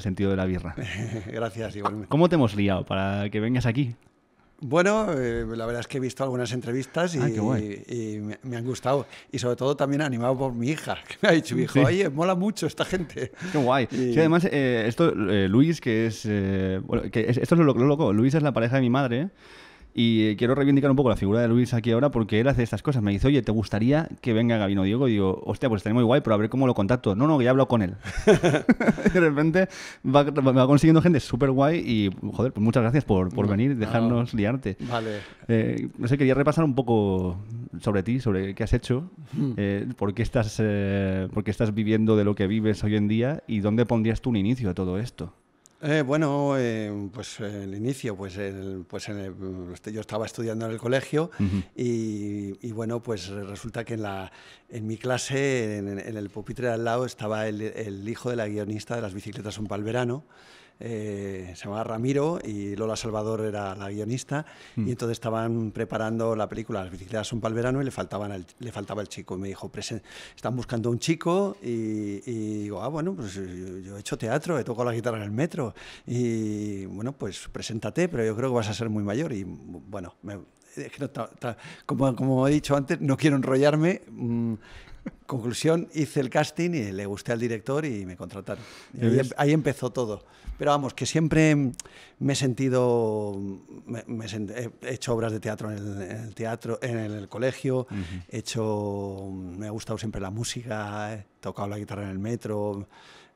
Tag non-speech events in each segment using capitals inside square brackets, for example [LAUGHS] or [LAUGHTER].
sentido de la birra. [LAUGHS] Gracias, igualmente. ¿Cómo te hemos liado para que vengas aquí? Bueno, eh, la verdad es que he visto algunas entrevistas ah, y, me, han gustado. Y sobre todo también animado por mi hija, [LAUGHS] que me ha dicho, hijo, oye, mola mucho esta gente. Qué guay. [LAUGHS] Y... además, eh, esto, eh, Luis, que es... Bueno, esto es lo, lo, loco. Luis es la pareja de mi madre y eh, quiero reivindicar un poco la figura de Luis aquí ahora porque él hace estas cosas. Me dice, oye, ¿te gustaría que venga Gabino Diego? Y digo, hostia, pues estaría muy guay, pero a ver cómo lo contacto. No, no, que ya hablo con él. [LAUGHS] [LAUGHS] de repente va, va consiguiendo gente súper guay y, joder, pues muchas gracias por, por y venir, dejarnos liarte. Vale. Eh, no sé, quería repasar un poco sobre ti, sobre qué has hecho, hmm. eh, estás, por qué estás viviendo de lo que vives hoy en día y dónde pondrías tú un inicio a todo esto. Eh, bueno, eh, pues el inicio, pues, pues este, yo estaba estudiando en el colegio y, bueno, pues resulta que en, la, en mi clase, en, el pupitre de al lado, estaba el, hijo de la guionista de Las bicicletas un palverano. verano eh, se llamaba Ramiro y Lola Salvador era la guionista mm. y entonces estaban preparando la película Las bicicletas son para el verano y le, faltaban le faltaba el chico y me dijo, están buscando un chico y, digo, ah, bueno, pues yo, he hecho teatro, he tocado la guitarra en el metro y bueno, pues preséntate, pero yo creo que vas a ser muy mayor y bueno, me, como, como, he dicho antes, no quiero enrollarme mm, Conclusión, hice el casting y le gusté al director y me contrataron. Em, ahí, empezó todo. Pero vamos, que siempre me he sentido, he hecho obras de teatro en el, teatro, en el, colegio, he hecho, me ha gustado siempre la música, he tocado la guitarra en el metro,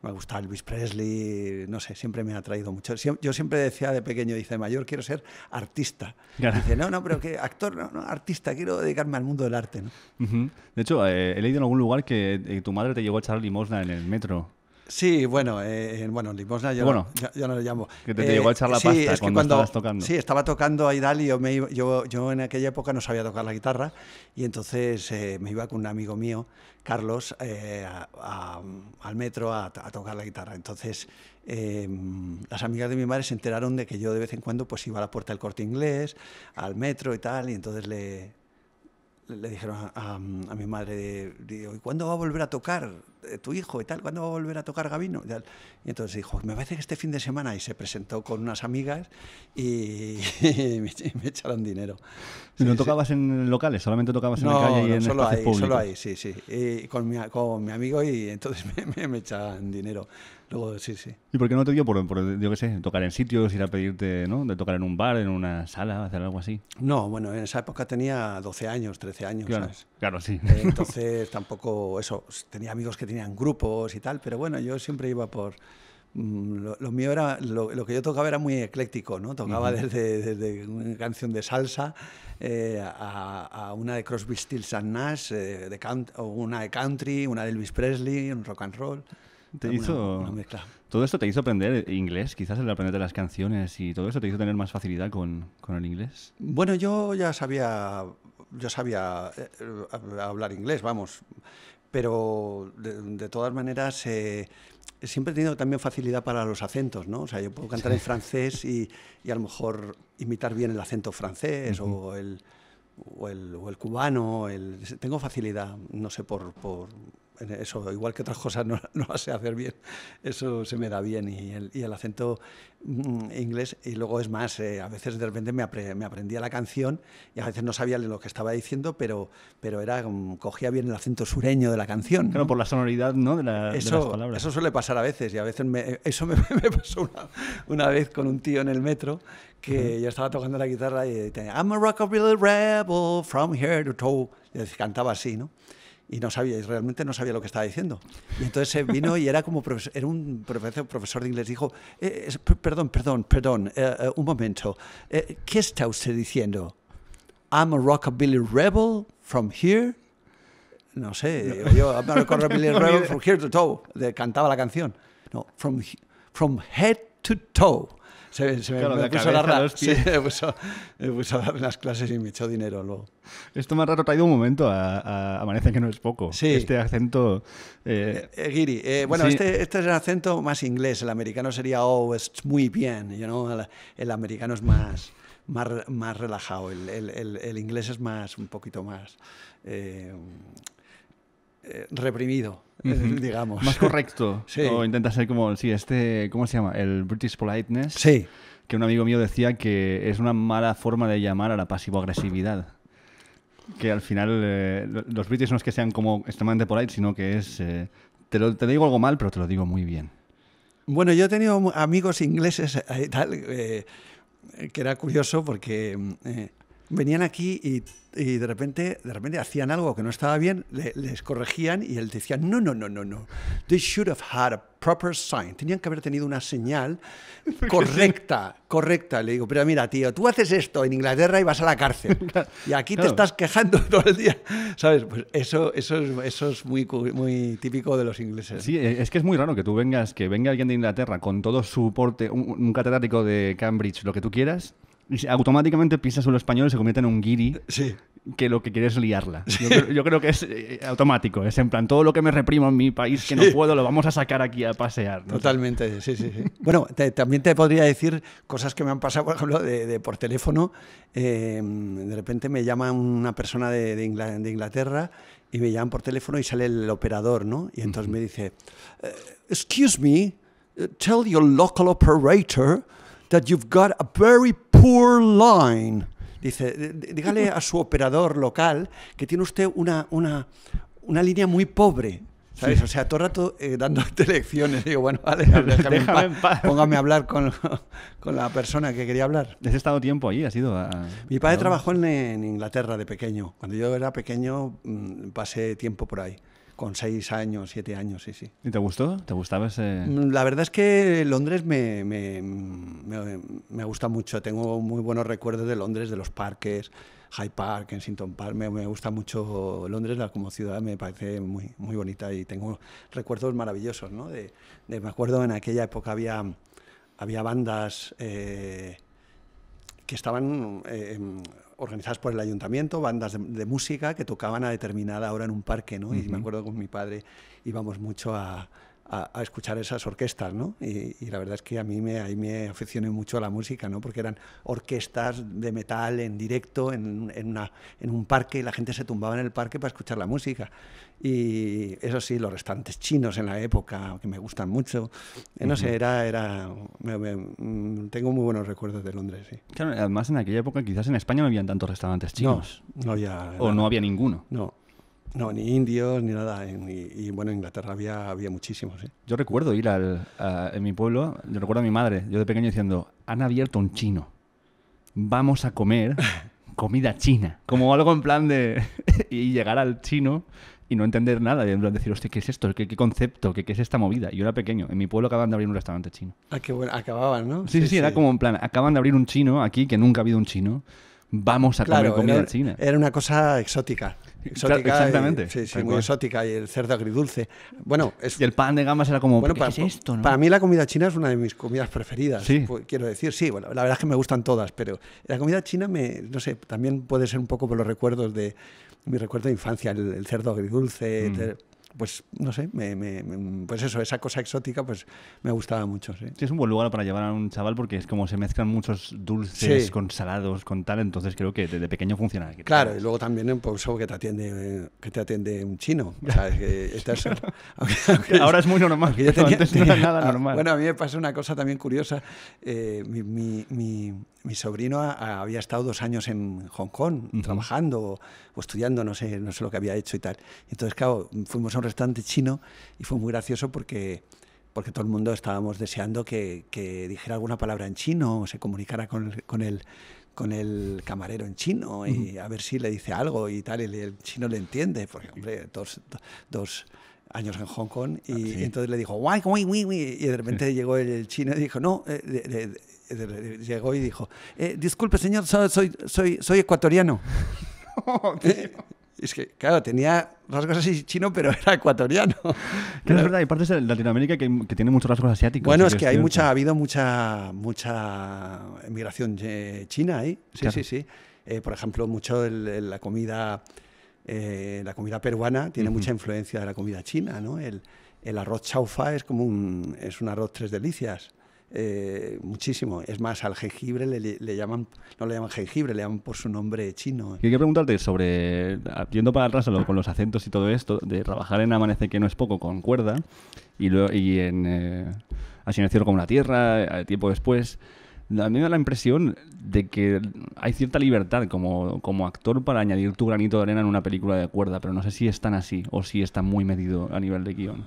me gustaba Elvis Presley, no sé, siempre me ha atraído mucho. Yo siempre decía de pequeño, dice, mayor quiero ser artista. Dice, no, no, pero que actor, no, no, artista, quiero dedicarme al mundo del arte. De hecho, eh, he leído en algún lugar que eh, tu madre te llevó a echar limosna en el metro. Sí, bueno, eh, bueno, limosna yo, no lo llamo. Que te, llegó a echar la eh, pasta cuando, estabas tocando. Sí, estaba tocando a Idal y yo, yo, yo en aquella época no sabía tocar la guitarra y entonces eh, me iba con un amigo mío, Carlos, eh, al metro a, tocar la guitarra. Entonces em, las amigas de mi madre se enteraron de que yo de vez en cuando pues iba a la puerta del corte inglés, al metro y tal, y entonces le, le dijeron a, mi madre, digo, ¿y cuándo va a volver a tocar eh, tu hijo y tal? ¿Cuándo va a volver a tocar Gabino? Y, entonces dijo, me parece que este fin de semana y se presentó con unas amigas y, [LAUGHS] me, echaron dinero. no tocabas en locales? ¿Solamente tocabas en la calle y en solo ahí, sí, sí. con mi, amigo y entonces me, [LAUGHS] me, me echaban dinero. Luego, sí, sí. ¿Y por qué no te dio por, por yo qué sé, tocar en sitios, ir a pedirte, ¿no? De tocar en un bar, en una sala, hacer algo así. No, bueno, en esa época tenía 12 años, 13 años, claro, sí. Eh, [LAUGHS] entonces tampoco eso, tenía amigos que tenían grupos y tal, pero bueno, yo siempre iba por... Mm, lo, mío era, lo, que yo tocaba era muy ecléctico, ¿no? Tocaba desde, una canción de salsa eh, a, a, una de Crosby, Stills and Nash, eh, de una de country, una de Elvis Presley, un rock and roll hizo... Todo esto te hizo aprender inglés, quizás el aprender las canciones y todo eso te hizo tener más facilidad con, el inglés. Bueno, yo ya sabía, yo sabía eh, hablar inglés, vamos, pero de, todas maneras... Eh, siempre he tenido también facilidad para los acentos, ¿no? O sea, yo puedo cantar en francés y, a lo mejor imitar bien el acento francés o, el, el, cubano. tengo facilidad, no sé, por eso, igual que otras cosas [LAUGHS] no, no, sé hacer bien, eso se me da bien y el, y el acento mm, inglés y luego es más, eh, a veces de repente me, aprendía la canción y a veces no sabía lo que estaba diciendo, pero, pero era, cogía bien el acento sureño de la canción. Claro, por la sonoridad ¿no? de, las palabras. Eso suele pasar a veces y a veces eso [LAUGHS] me, pasó una, una vez con un tío en el metro que yo estaba tocando la guitarra y tenía I'm a rockabilly rebel from here to toe. Y cantaba así, ¿no? y no sabía, y realmente no sabía lo que estaba diciendo. Y entonces se vino y era como era un profesor, profesor de inglés, dijo, eh, perdón, perdón, perdón, eh, eh, un momento, ¿qué está usted diciendo? I'm a rockabilly rebel from here. No sé, yo, I'm a rockabilly [LAUGHS] rebel from here to toe, de, cantaba la canción. No, from, from head to toe. Se, me, puso, a dar las clases y me echó dinero luego. Esto más raro ha traído un momento a, Amanece que no es poco. Sí. Este acento... Eh, eh, eh, bueno, este, este, es el acento más inglés. El americano sería, oh, es muy bien. el, americano es más... Más, relajado. El, inglés es más, un poquito más, eh, reprimido, eh, digamos. Más correcto. [LAUGHS] sí. O intenta ser como, sí, este, ¿cómo se llama? El British Politeness. Sí. Que un amigo mío decía que es una mala forma de llamar a la pasivo-agresividad. Que al final eh, los british no es que sean como extremadamente polite, sino que es, te, digo algo mal, pero te lo digo muy bien. Bueno, yo he tenido amigos ingleses tal, que era curioso porque mm, venían aquí y, de, repente, de repente hacían algo que no estaba bien, les corregían y él decía, no, no, no, no, no. They should have had a proper sign. Tenían que haber tenido una señal [LAUGHS] correcta, correcta. Le digo, pero mira, tío, tú haces esto en Inglaterra y vas a la cárcel. [LAUGHS] Y aquí te estás quejando [LAUGHS] todo el día. ¿Sabes? Pues eso, eso, es, eso es muy, muy típico de los ingleses. Sí, eh, es que es muy raro que tú vengas, que venga alguien de Inglaterra con todo su porte, un, un catedrático de Cambridge, lo que tú quieras, y automáticamente piensa solo español y se convierte en un guiri. Eh, que lo que quiere es liarla. Yo, creo, que es eh, automático. Es en plan, todo lo que me reprimo en mi país que no puedo, lo vamos a sacar aquí a pasear. Totalmente, sí, sí. [LAUGHS] bueno, también te podría decir cosas que me han pasado, por ejemplo, de, por teléfono. Em, de repente me llama una persona de, Inglaterra y me llaman por teléfono y sale el operador, ¿no? Y entonces me dice, eh, excuse me, tell your local operator that you've got a very poor line. Dice, dígale a su operador local que tiene usted una, una, una línea muy pobre. ¿Sabes? O sea, todo rato eh, dándote lecciones. [LAUGHS] Digo, bueno, déjame, Póngame a hablar con, [LAUGHS] con, la persona que quería hablar. ¿Has estado tiempo allí? Ha sido. Mi padre trabajó en, Inglaterra de pequeño. Cuando yo era pequeño mm, pasé tiempo por ahí con seis años, siete años, sí, sí. ¿Y te gustó? ¿Te gustaba ese...? Mm, la verdad es que Londres me, gusta mucho. Tengo muy buenos recuerdos de Londres, de los parques, High Park, Kensington Park. Me, gusta mucho Londres como ciudad, me parece muy, muy bonita y tengo recuerdos maravillosos, ¿no? De, me acuerdo en aquella época había, había bandas... Eh, que estaban eh, em, organizadas por el ayuntamiento, bandas de, música que tocaban a determinada hora en un parque, ¿no? Y me acuerdo con mi padre íbamos mucho a, a, escuchar esas orquestas, ¿no? Y, la verdad es que a mí me, me aficioné mucho a la música, ¿no? Porque eran orquestas de metal en directo, en, en, una, en un parque, y la gente se tumbaba en el parque para escuchar la música. Y eso sí, los restaurantes chinos en la época, que me gustan mucho. Eh, no sé, era... era mm, tengo muy buenos recuerdos de Londres, sí. Claro, además en aquella época quizás en España no habían tantos restaurantes chinos. No, no había... O no había ninguno. No, no, ni indios, ni nada. y bueno, en Inglaterra había, había muchísimos. ¿eh? Yo recuerdo ir al, a, en mi pueblo, yo recuerdo a mi madre, yo de pequeño diciendo, han abierto un chino, vamos a comer [LAUGHS] comida china. Como algo en plan de... [LAUGHS] y llegar al chino y no entender nada, y en decir, hostia, ¿qué es esto? ¿Qué, concepto? ¿Qué, es esta movida? Y yo era pequeño, en mi pueblo acaban de abrir un restaurante chino. Ah, acababan, ¿no? Sí, sí, era como en plan, acaban de abrir un chino aquí, que nunca ha habido un chino, vamos a comer comida china. Era una cosa exótica exactamente. sí, muy exótica. Y el cerdo agridulce. Bueno, y el pan de gama era como. Bueno, para, es esto, para mí la comida china es una de mis comidas preferidas. quiero decir, sí, bueno, la verdad es que me gustan todas, pero la comida china, me, no sé, también puede ser un poco por los recuerdos de mi recuerdo de infancia, el, cerdo agridulce. Mm pues no sé, pues eso, esa cosa exótica, pues me gustaba mucho. es un buen lugar para llevar a un chaval porque es como se mezclan muchos dulces con salados, con tal, entonces creo que desde pequeño funciona. Claro, y luego también un poco que te atiende, que te atiende un chino. Ahora es muy normal, [LAUGHS] nada normal. Bueno, a mí me pasa una cosa también curiosa. Eh, mi, mi, sobrino había estado dos años en Hong Kong trabajando estudiando, no sé, no sé lo que había hecho y tal. Entonces, claro, fuimos a un restaurante chino y fue muy gracioso porque porque todo el mundo estábamos deseando que, dijera alguna palabra en chino o se comunicara con, con el, con el camarero en chino y a ver si le dice algo y tal, y el chino le entiende, por ejemplo dos, dos años en Hong Kong, y, ah, entonces le dijo, guay, guay, guay, y de repente [LAUGHS] llegó el, chino y dijo, no, eh, llegó y dijo, eh, disculpe señor, soy, soy, soy ecuatoriano. [LAUGHS] Eh, es que, claro, tenía rasgos así chino, pero era ecuatoriano. es verdad, hay partes de Latinoamérica que, tiene tienen muchos rasgos asiáticos. Bueno, es que, hay mucha, ha habido mucha, mucha emigración eh, china ahí. Sí, sí, sí. Eh, por ejemplo, mucho la comida la comida peruana tiene mucha influencia de la comida china, ¿no? El, el arroz chaufa es como un, es un arroz tres delicias. Eh, muchísimo. Es más, al jengibre le, llaman, no le llaman jengibre, le llaman por su nombre chino. Y hay que preguntarte sobre, yendo para atrás con los acentos y todo esto, de trabajar en Amanece que no es poco con cuerda y, y en eh, Así en el cielo como la tierra, eh, tiempo después a mí me da la impresión de que hay cierta libertad como, como, actor para añadir tu granito de arena en una película de cuerda, pero no sé si es tan así o si está muy medido a nivel de guión.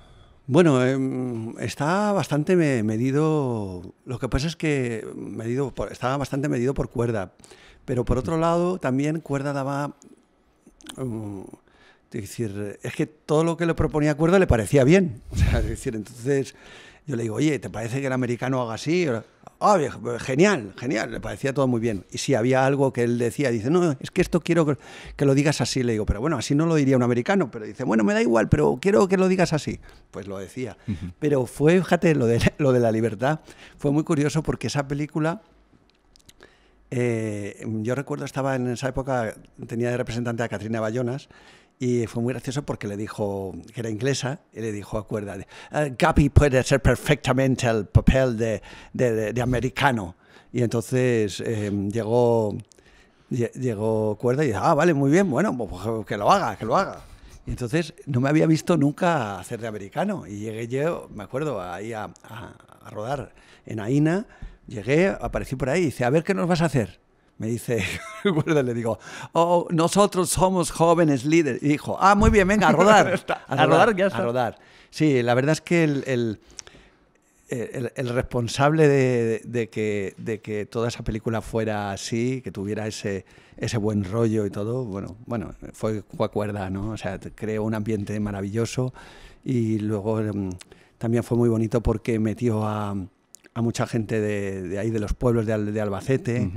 Bueno, em, está bastante medido. Lo que pasa es que medido estaba bastante medido por cuerda. Pero por otro lado, también cuerda daba. Um, es decir, es que todo lo que le proponía cuerda le parecía bien. [LAUGHS] O sea, decir, entonces yo le digo, oye, ¿te parece que el americano haga así? Ah, pues genial, genial, le parecía todo muy bien. Y si había algo que él decía, dice, no, es que esto quiero que, lo digas así, le digo, pero bueno, así no lo diría un americano, pero dice, bueno, me da igual, pero quiero que lo digas así. Pues lo decía. Pero fue, fíjate, lo de, lo de la libertad fue muy curioso porque esa película... Eh, yo recuerdo, estaba en esa época, tenía de representante a Catrina Bayonas, y fue muy gracioso porque le dijo, que era inglesa, y le dijo, acuérdate, eh, Gaby puede hacer perfectamente el papel de, de, americano. Y entonces em, llegó, llegó Cuerda y dijo, ah, vale, muy bien, bueno, pues que lo haga, que lo haga. Y entonces no me había visto nunca hacer de americano. Y llegué yo, me acuerdo, ahí a, a rodar en Aina, llegué, aparecí por ahí y dice, a ver, ¿qué nos vas a hacer? me dice, [LAUGHS] le digo, oh, nosotros somos jóvenes líderes. Y dijo, ah, muy bien, venga, a rodar. [LAUGHS] A, rodar, ya está. A rodar. Sí, la verdad es que el, el, responsable de, que, de que toda esa película fuera así, que tuviera ese, ese buen rollo y todo, bueno, bueno, fue cuerda, ¿no? O sea, creó un ambiente maravilloso y luego em, también fue muy bonito porque metió a, a mucha gente de, ahí, de los pueblos de, Albacete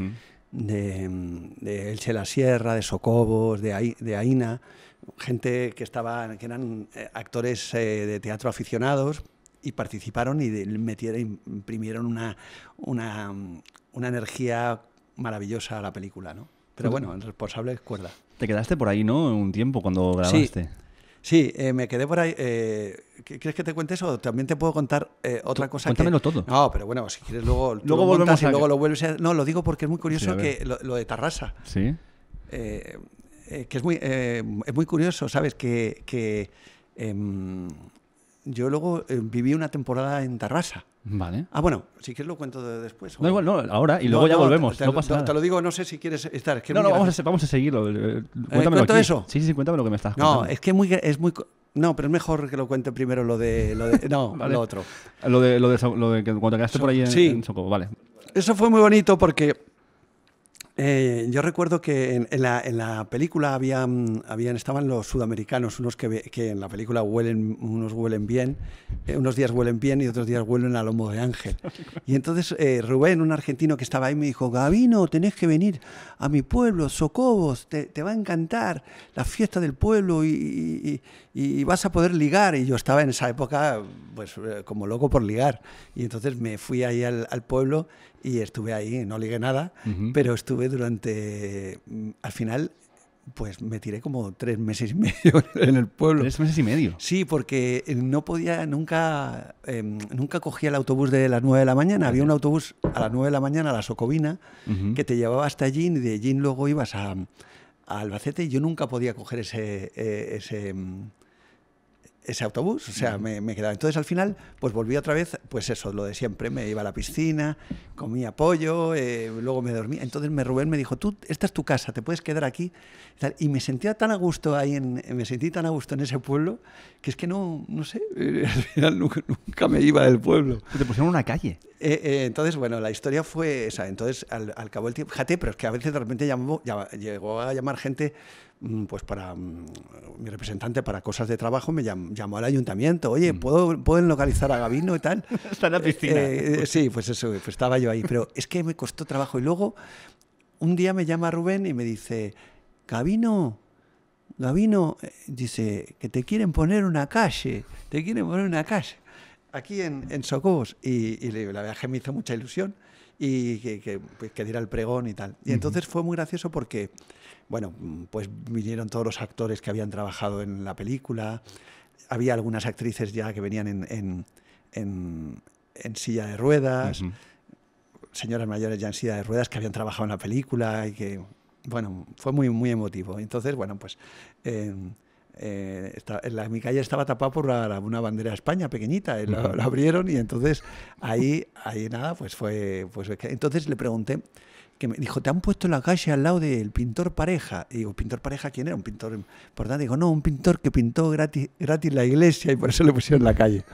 de, Elche la Sierra, de Socobos, de, Aina, gente que, estaba, que eran eh, actores eh, de teatro aficionados y participaron y metieron, imprimieron una, una, energía maravillosa a la película, ¿no? Pero pues bueno, el responsable es cuerda. Te quedaste por ahí, ¿no? Un tiempo cuando grabaste. Sí. Sí, eh, me quedé por ahí. Eh, ¿Quieres que te cuente eso? También te puedo contar eh, otra cosa. Cuéntamelo todo. No, pero bueno, si quieres luego, luego lo y luego lo vuelves a... No, lo digo porque es muy curioso que lo, de Tarrasa. Sí. que es muy, es muy curioso, ¿sabes? Que, que em, yo luego viví una temporada en Tarrasa. Vale. Ah, bueno, si quieres lo cuento después. No, igual, no, ahora y luego ya volvemos. Te, no pasa nada. Te lo digo, no sé si quieres estar. Es que no, no, vamos a, vamos a seguirlo. Eh, eh, cuéntame eso? Sí, sí, cuéntame lo que me estás contando. No, es que muy, es muy. No, pero es mejor que lo cuente primero lo de. Lo de no, [LAUGHS] lo otro. Lo de, lo de, lo cuando te quedaste por ahí en, sí. vale. Eso fue muy bonito porque eh, yo recuerdo que en, la, película habían, mm, habían, estaban los sudamericanos, unos que, en la película huelen, unos huelen bien, eh, unos días huelen bien y otros días huelen a lomo de ángel. [LAUGHS] Y entonces eh, Rubén, un argentino que estaba ahí, me dijo, Gabino, tenés que venir a mi pueblo, Socobos, te, va a encantar la fiesta del pueblo y, vas a poder ligar. Y yo estaba en esa época pues como loco por ligar. Y entonces me fui ahí al, al pueblo y estuve ahí, no ligué nada, pero estuve durante, mm, al final, pues me tiré como tres meses y [LAUGHS] medio en el pueblo. Tres meses y medio. Sí, porque eh, no podía, nunca, em, nunca cogía el autobús de las nueve de la mañana. Había un autobús a las nueve de la mañana a la Socovina que te llevaba hasta allí y de allí luego ibas a, Albacete y yo nunca podía coger ese, eh, ese mm, ese autobús, o sea, me, me, quedaba. Entonces al final, pues volví otra vez, pues eso, lo de siempre, me iba a la piscina, comía pollo, eh, luego me dormía. Entonces me, Rubén me dijo, tú, esta es tu casa, te puedes quedar aquí. Y me sentía tan a gusto ahí, eh, me sentí tan a gusto en ese pueblo, que es que no, no sé, [LAUGHS] al final nunca, me iba del pueblo. Te pusieron una calle. Eh, eh, entonces, bueno, la historia fue esa. Entonces, al, cabo del tiempo, fíjate, pero es que a veces de repente llamó, llegó a llamar gente Mm, pues para mm, mi representante para cosas de trabajo me llamó al ayuntamiento, oye, mm. ¿puedo, ¿pueden localizar a Gabino y tal? [LAUGHS] Está en la eh, piscina. Eh, eh, pues sí, pues eso, pues estaba yo ahí, pero es que me costó trabajo y luego un día me llama Rubén y me dice, Gabino, Gabino, dice que te quieren poner una calle, te quieren poner una calle aquí en, en Socobos y, y la que me hizo mucha ilusión y pues, que, diera el pregón y tal. Y entonces fue muy gracioso porque, bueno, pues vinieron todos los actores que habían trabajado en la película, había algunas actrices ya que venían en, en, silla de ruedas, señoras mayores ya en silla de ruedas que habían trabajado en la película y que, bueno, fue muy, muy emotivo. Entonces, bueno, pues... Eh, eh, en la, mi calle estaba tapada por una bandera de España pequeñita, la, abrieron y entonces ahí, ahí nada, pues fue, pues entonces le pregunté que me dijo, te han puesto la calle al lado del pintor pareja. Y digo, ¿pintor pareja quién era? ¿Un pintor importante? digo, no, un pintor que pintó gratis, gratis la iglesia y por eso le pusieron la calle.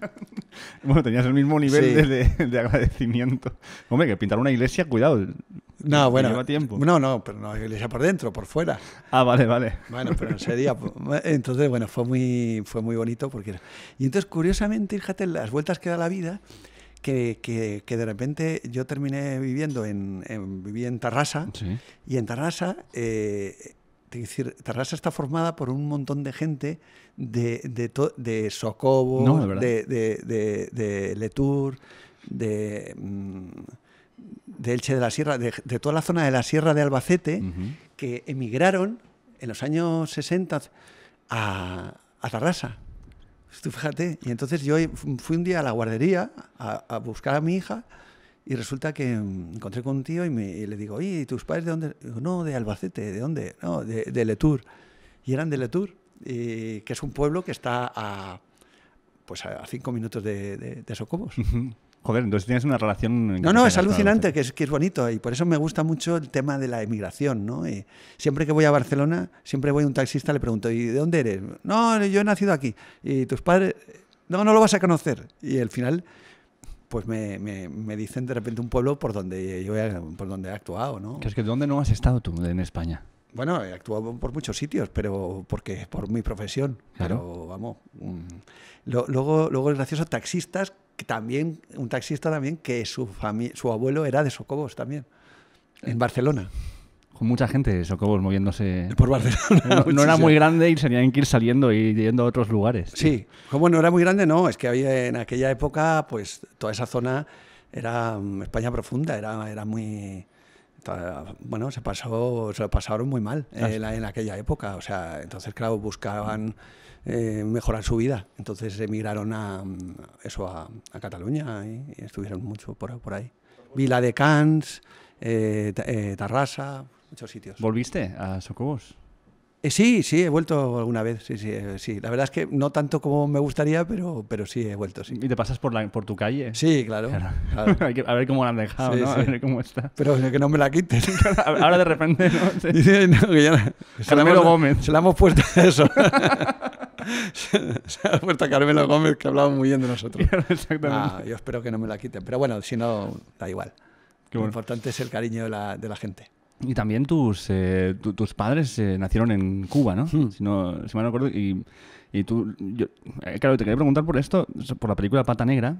[LAUGHS] bueno, tenías el mismo nivel de, de, agradecimiento. Hombre, que pintar una iglesia, cuidado, no, bueno. Lleva tiempo. No, no, pero no es iglesia por dentro, por fuera. [LAUGHS] Ah, vale, vale. Bueno, pero [LAUGHS] ese pues, día. Entonces, bueno, fue muy, fue muy bonito. porque Y entonces, curiosamente, fíjate las vueltas que da la vida, que, de repente yo terminé viviendo en, viví en Tarrasa. Sí. Y en Tarrasa. Eh, es decir, Tarrasa está formada por un montón de gente de, de, de Socobo, de, de, de, Letour, de. Mm, de Elche de la Sierra, de, toda la zona de la Sierra de Albacete, que emigraron en los años 60 a, a Tarrasa. Tú fíjate, y entonces yo fui un día a la guardería a, buscar a mi hija y resulta que encontré con un tío y, me, le digo, ¿y tus padres de dónde? no, de Albacete, ¿de dónde? No, de, de Letour. Y eran de Letour, eh, que es un pueblo que está a, pues a cinco minutos de, de, de Socobos. Joder, entonces tienes una relación... No, no, es alucinante, que es, que es bonito y por eso me gusta mucho el tema de la emigración, ¿no? siempre que voy a Barcelona, siempre voy a un taxista, le pregunto, ¿y de dónde eres? No, yo he nacido aquí. ¿Y tus padres? No, no lo vas a conocer. Y al final, pues me, me, me dicen de repente un pueblo por donde yo he, por donde he actuado, ¿no? Que es que ¿dónde no has estado tú en España? Bueno, he actuado por muchos sitios, pero porque por mi profesión. Pero vamos. Mm. luego, luego es gracioso, taxistas, que también, un taxista también, que su, su abuelo era de Socobos también, en Barcelona. Con mucha gente de Socobos moviéndose. Por Barcelona. [LAUGHS] No, era muy grande y tenían que ir saliendo y yendo a otros lugares. Sí. sí, como no era muy grande, no, es que había en aquella época, pues toda esa zona era mm, España profunda, era, era muy bueno, se pasó, se pasaron muy mal ah, en aquella época. O sea, entonces, claro, buscaban eh, mejorar su vida. Entonces emigraron a eso a, Cataluña y, estuvieron mucho por, por ahí. Vila de Cans, eh, eh, Tarrasa, muchos sitios. ¿Volviste a Socobos? Eh, sí, sí, he vuelto alguna vez, sí, sí, eh, sí. La verdad es que no tanto como me gustaría, pero, pero sí he vuelto, ¿Y te pasas por, la, por tu calle? Sí, claro. [LAUGHS] a ver cómo la han dejado, ¿no? A ver cómo está. Pero que no me la quites [LAUGHS] Ahora de repente, ¿no? [LAUGHS] Sí. se la Gómez. Se la hemos puesto a eso. se, la hemos puesto a Carmelo Gómez, que hablaba muy bien de nosotros. Exactamente. Ah, yo espero que no me la quiten. Pero bueno, si no, da igual. Lo importante es el cariño de la, de la gente. Y también tus, eh, tus padres eh, nacieron en Cuba, ¿no? Hmm. Si, no mal no recuerdo. Y, tú, yo, eh, claro, te quería preguntar por esto, por la película Pata Negra.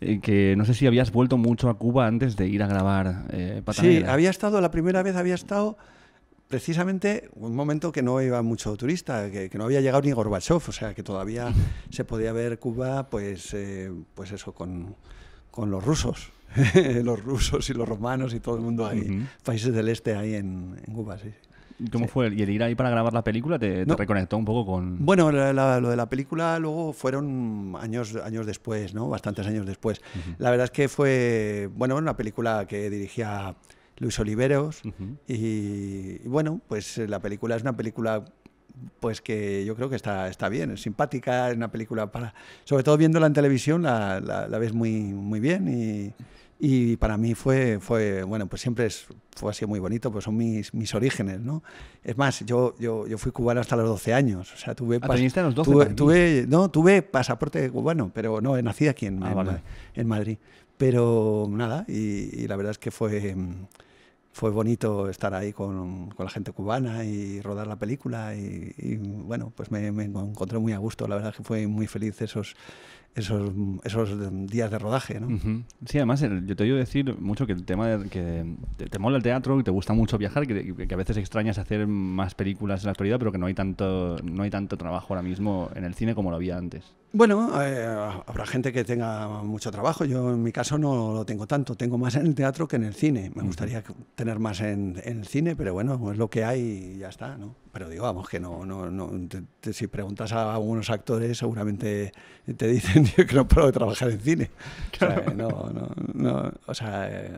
que no sé si habías vuelto mucho a Cuba antes de ir a grabar Pata Negra. Sí, había estado, la primera vez había estado precisamente un momento que no iba mucho turista, que, no había llegado ni Gorbachev, o sea, que todavía [LAUGHS] se podía ver Cuba, pues, pues eso, con, con los rusos. [LAUGHS] los rusos y los romanos y todo el mundo ahí, países del este ahí en, Cuba, sí. ¿Cómo fue? ¿Y el ir ahí para grabar la película te, reconectó un poco con...? Bueno, lo de la película luego fueron años, años después, ¿no? Bastantes años después. La verdad es que fue, bueno, una película que dirigía Luis Oliveros y, bueno, pues la película es una película pues que yo creo que está, está bien, es simpática, es una película para... Sobre todo viéndola en televisión la, la ves muy, muy bien y y para mí fue, fue bueno, pues siempre fue así muy bonito, pues son mis, mis orígenes, ¿no? Es más, yo, yo, fui cubano hasta los 12 años, o sea, tuve... Ah, tuve, No, tuve pasaporte cubano, pero no, nací aquí en, ah, Madrid. Pero nada, y, la verdad es que fue fue bonito estar ahí con, la gente cubana y rodar la película y, bueno, pues me, me, encontré muy a gusto, la verdad que fue muy feliz esos, esos, esos mm, días de rodaje. ¿no? Sí, además yo te oigo decir mucho que el tema de que te, mola el teatro, y te gusta mucho viajar, que, que, a veces extrañas hacer más películas en la actualidad, pero que no hay tanto, no hay tanto trabajo ahora mismo en el cine como lo había antes. Bueno, eh, habrá gente que tenga mucho trabajo. Yo en mi caso no lo tengo tanto. Tengo más en el teatro que en el cine. Me gustaría tener más en, el cine, pero bueno, es lo que hay y ya está. ¿no? Pero digo, vamos, que no. no, no si preguntas a algunos actores, seguramente te dicen [LAUGHS] que no puedo trabajar en cine. no, no, no. O sea, eh,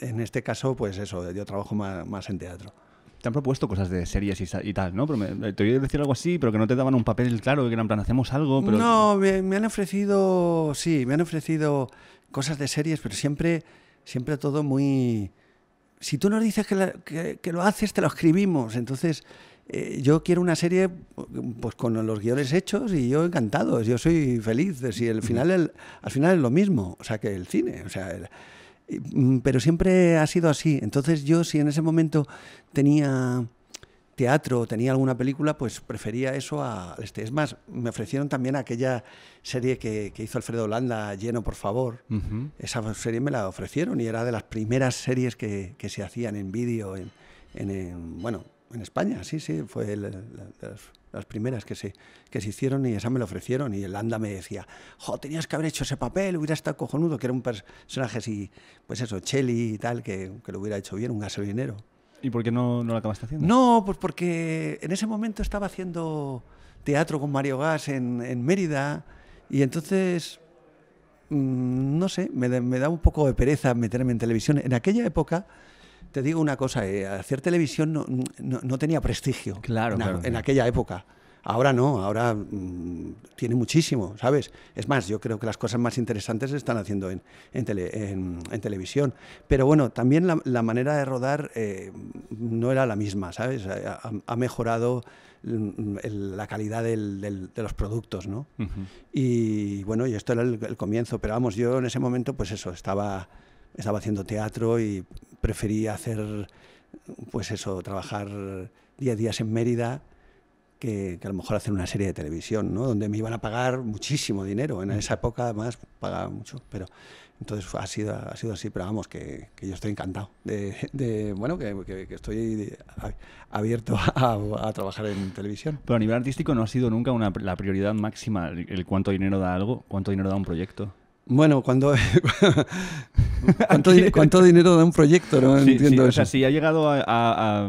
en este caso, pues eso, yo trabajo más, más en teatro te han propuesto cosas de series y, tal, ¿no? Pero me, te decir algo así, pero que no te daban un papel claro, que en plan, hacemos algo. Pero... No, me, han ofrecido, sí, me han ofrecido cosas de series, pero siempre, siempre todo muy... Si tú nos dices que, lo haces, te lo escribimos. Entonces, eh, yo quiero una serie pues con los guiones hechos y yo encantado, yo soy feliz. Si el final al final es lo mismo, o sea, que el cine. O sea, Mm, pero siempre ha sido así. Entonces yo si en ese momento tenía teatro o tenía alguna película, pues prefería eso a este. Es más, me ofrecieron también aquella serie que, hizo Alfredo Holanda, Lleno, por favor. Esa serie me la ofrecieron y era de las primeras series que, se hacían en vídeo, en, bueno, en España, sí, sí, fue el las primeras que se, que se hicieron y esa me lo ofrecieron y el anda me decía, jo, tenías que haber hecho ese papel, hubiera estado cojonudo, que era un personaje así, pues eso, Chelly y tal, que, que, lo hubiera hecho bien, un dinero ¿Y por qué no, no lo acabaste haciendo? No, pues porque en ese momento estaba haciendo teatro con Mario Gas en, Mérida y entonces, mm, no sé, me, me da un poco de pereza meterme en televisión. En aquella época te digo una cosa, eh, hacer televisión no, tenía prestigio claro, en, aquella época. Ahora no, ahora mm, tiene muchísimo, ¿sabes? Es más, yo creo que las cosas más interesantes se están haciendo en, televisión. Pero bueno, también la, manera de rodar eh, no era la misma, ¿sabes? Ha, mejorado mm, la calidad de los productos, ¿no? Y bueno, y esto era el, el comienzo, pero vamos, yo en ese momento, pues eso, estaba estaba haciendo teatro y Prefería hacer, pues eso, trabajar 10 días en Mérida que, a lo mejor hacer una serie de televisión, ¿no? Donde me iban a pagar muchísimo dinero. En mm. esa época, además, pagaba mucho, pero... Entonces ha sido, ha sido así, pero vamos, que, yo estoy encantado de, bueno, que, estoy abierto [LAUGHS] a, trabajar en televisión. Pero a nivel artístico no ha sido nunca la prioridad máxima el cuánto dinero da algo, cuánto dinero da un proyecto. Bueno, cuando [LAUGHS] ¿cuánto, dinero da un proyecto? No si ha llegado a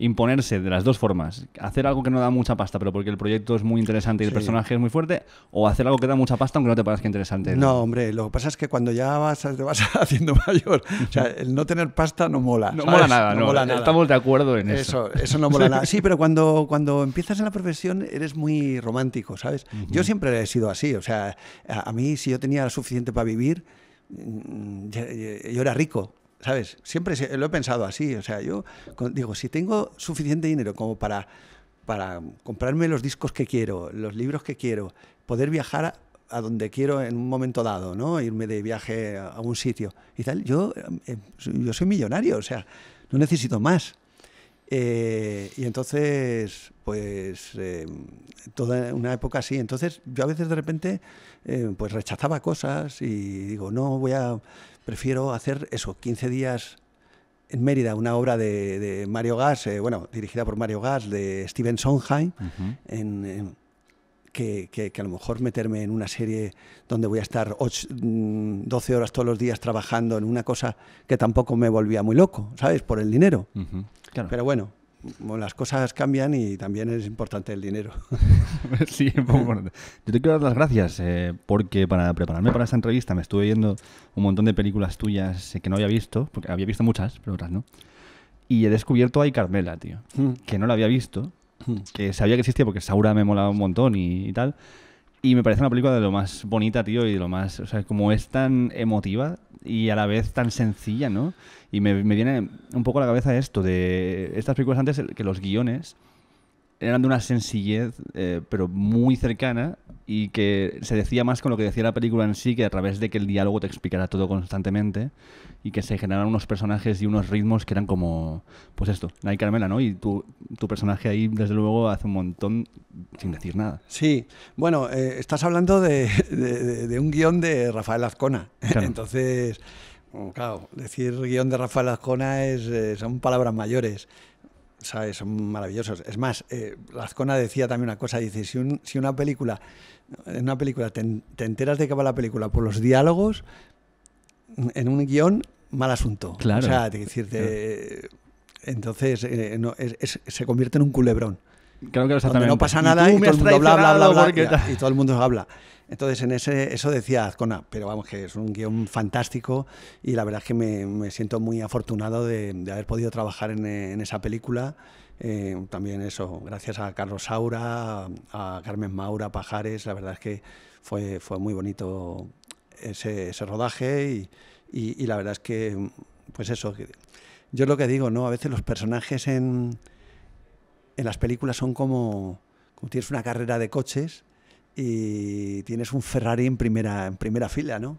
imponerse de las dos formas. Hacer algo que no da mucha pasta, pero porque el proyecto es muy interesante y el personaje es muy fuerte, o hacer algo que da mucha pasta aunque no te parezca interesante. No, hombre, lo que pasa es que cuando ya vas, te vas [LAUGHS] haciendo mayor, o sea, [LAUGHS] el no tener pasta no mola. No mola nada, no, mola nada. Estamos de acuerdo en eso. Eso, no mola nada. [LAUGHS] Sí, pero cuando, cuando empiezas en la profesión eres muy romántico, ¿sabes? Yo siempre he sido así, o sea, a, a mí si yo tenía suficiente para vivir, mm, yo era rico. ¿sabes? Siempre lo he pensado así, o sea, yo digo, si tengo suficiente dinero como para, para comprarme los discos que quiero, los libros que quiero, poder viajar a, donde quiero en un momento dado, ¿no? Irme de viaje a, un sitio y tal, yo, eh, yo soy millonario, o sea, no necesito más. Eh, y entonces, pues, eh, toda una época así. Entonces, yo a veces de repente, pues, rechazaba cosas y digo, no, voy a, prefiero hacer eso, 15 días en Mérida, una obra de, Mario Gas, eh, bueno, dirigida por Mario Gas, de Steven Sondheim, en, que, a lo mejor meterme en una serie donde voy a estar 12 mm, horas todos los días trabajando en una cosa que tampoco me volvía muy loco, ¿sabes? Por el dinero. claro. Pero bueno, las cosas cambian y también es importante el dinero. [LAUGHS] sí, yo te quiero dar las gracias eh, porque para prepararme para esta entrevista me estuve viendo un montón de películas tuyas que no había visto, porque había visto muchas, pero otras no. Y he descubierto a Carmela, tío, mm. que no la había visto, mm. que sabía que existía porque Saura me molaba un montón y tal y me parece una película de lo más bonita, tío, y de lo más. O sea, como es tan emotiva y a la vez tan sencilla, ¿no? Y me, viene un poco a la cabeza esto de estas películas antes que los guiones eran de una sencillez, eh, pero muy cercana, y que se decía más con lo que decía la película en sí, que a través de que el diálogo te explicara todo constantemente, y que se generaran unos personajes y unos ritmos que eran como, pues esto, Nay Carmela, ¿no? Y tu, tu personaje ahí, desde luego, hace un montón sin decir nada. Sí, bueno, eh, estás hablando de, de, un guión de Rafael Azcona, [LAUGHS] entonces... Mm, claro, decir guión de Rafael Azcona es, son palabras mayores. ¿sabes? Son maravillosos. Es más, eh, Lazcona decía también una cosa, dice, si, una película, en una película te, enteras de que va la película por los diálogos, en un guión, mal asunto. Claro. O sea, te decirte, entonces eh, se convierte en un culebrón. Claro que Donde no pasa nada y, todo el mundo habla, y todo el mundo habla. Entonces, en ese, eso decía Azcona, pero vamos, que es un guión fantástico y la verdad es que me, me siento muy afortunado de, haber podido trabajar en, esa película. Eh, también eso, gracias a Carlos Saura, a Carmen Maura, Pajares, la verdad es que fue, fue muy bonito ese, rodaje y, y, la verdad es que, pues eso, yo lo que digo, ¿no? A veces los personajes en, en las películas son como, como tienes una carrera de coches y tienes un Ferrari en primera, en primera fila, ¿no?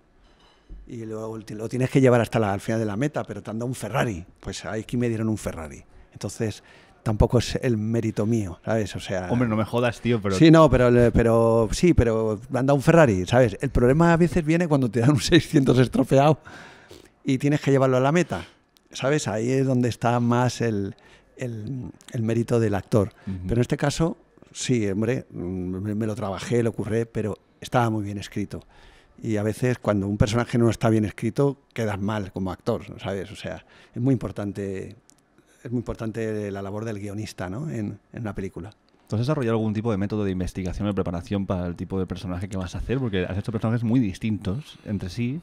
Y luego lo tienes que llevar hasta la, final de la meta, pero te han dado un Ferrari. Pues ahí es que me dieron un Ferrari. Entonces, tampoco es el mérito mío, ¿sabes? O sea... Hombre, no me jodas, tío, pero... Sí, no, pero, pero sí, pero me han dado un Ferrari, ¿sabes? El problema a veces viene cuando te dan un 600 [LAUGHS] estropeado y tienes que llevarlo a la meta, ¿sabes? Ahí es donde está más el, el, el mérito del actor. Pero en este caso sí, hombre, mm, me, lo trabajé, lo curré, pero estaba muy bien escrito. Y a veces cuando un personaje no está bien escrito, quedas mal como actor, ¿sabes? O sea, es muy importante, es muy importante la labor del guionista ¿no? en, una película. ¿Tú has desarrollado algún tipo de método de investigación o preparación para el tipo de personaje que vas a hacer? Porque has hecho personajes muy distintos entre sí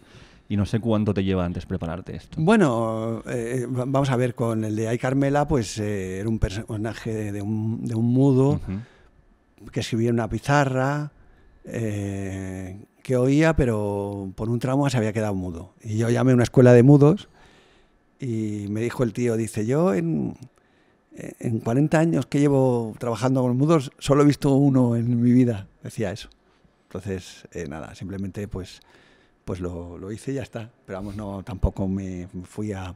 y no sé cuánto te lleva antes prepararte esto. Bueno, eh, vamos a ver, con el de Ay Carmela, pues eh, era un personaje de un, mudo que escribía en una pizarra, eh, que oía, pero por un trauma se había quedado mudo. Y yo llamé a una escuela de mudos y me dijo el tío, dice, yo en, 40 años que llevo trabajando con mudos, solo he visto uno en mi vida, decía eso. Entonces, eh, nada, simplemente pues, pues lo, hice y ya está. Pero vamos, no, tampoco me fui a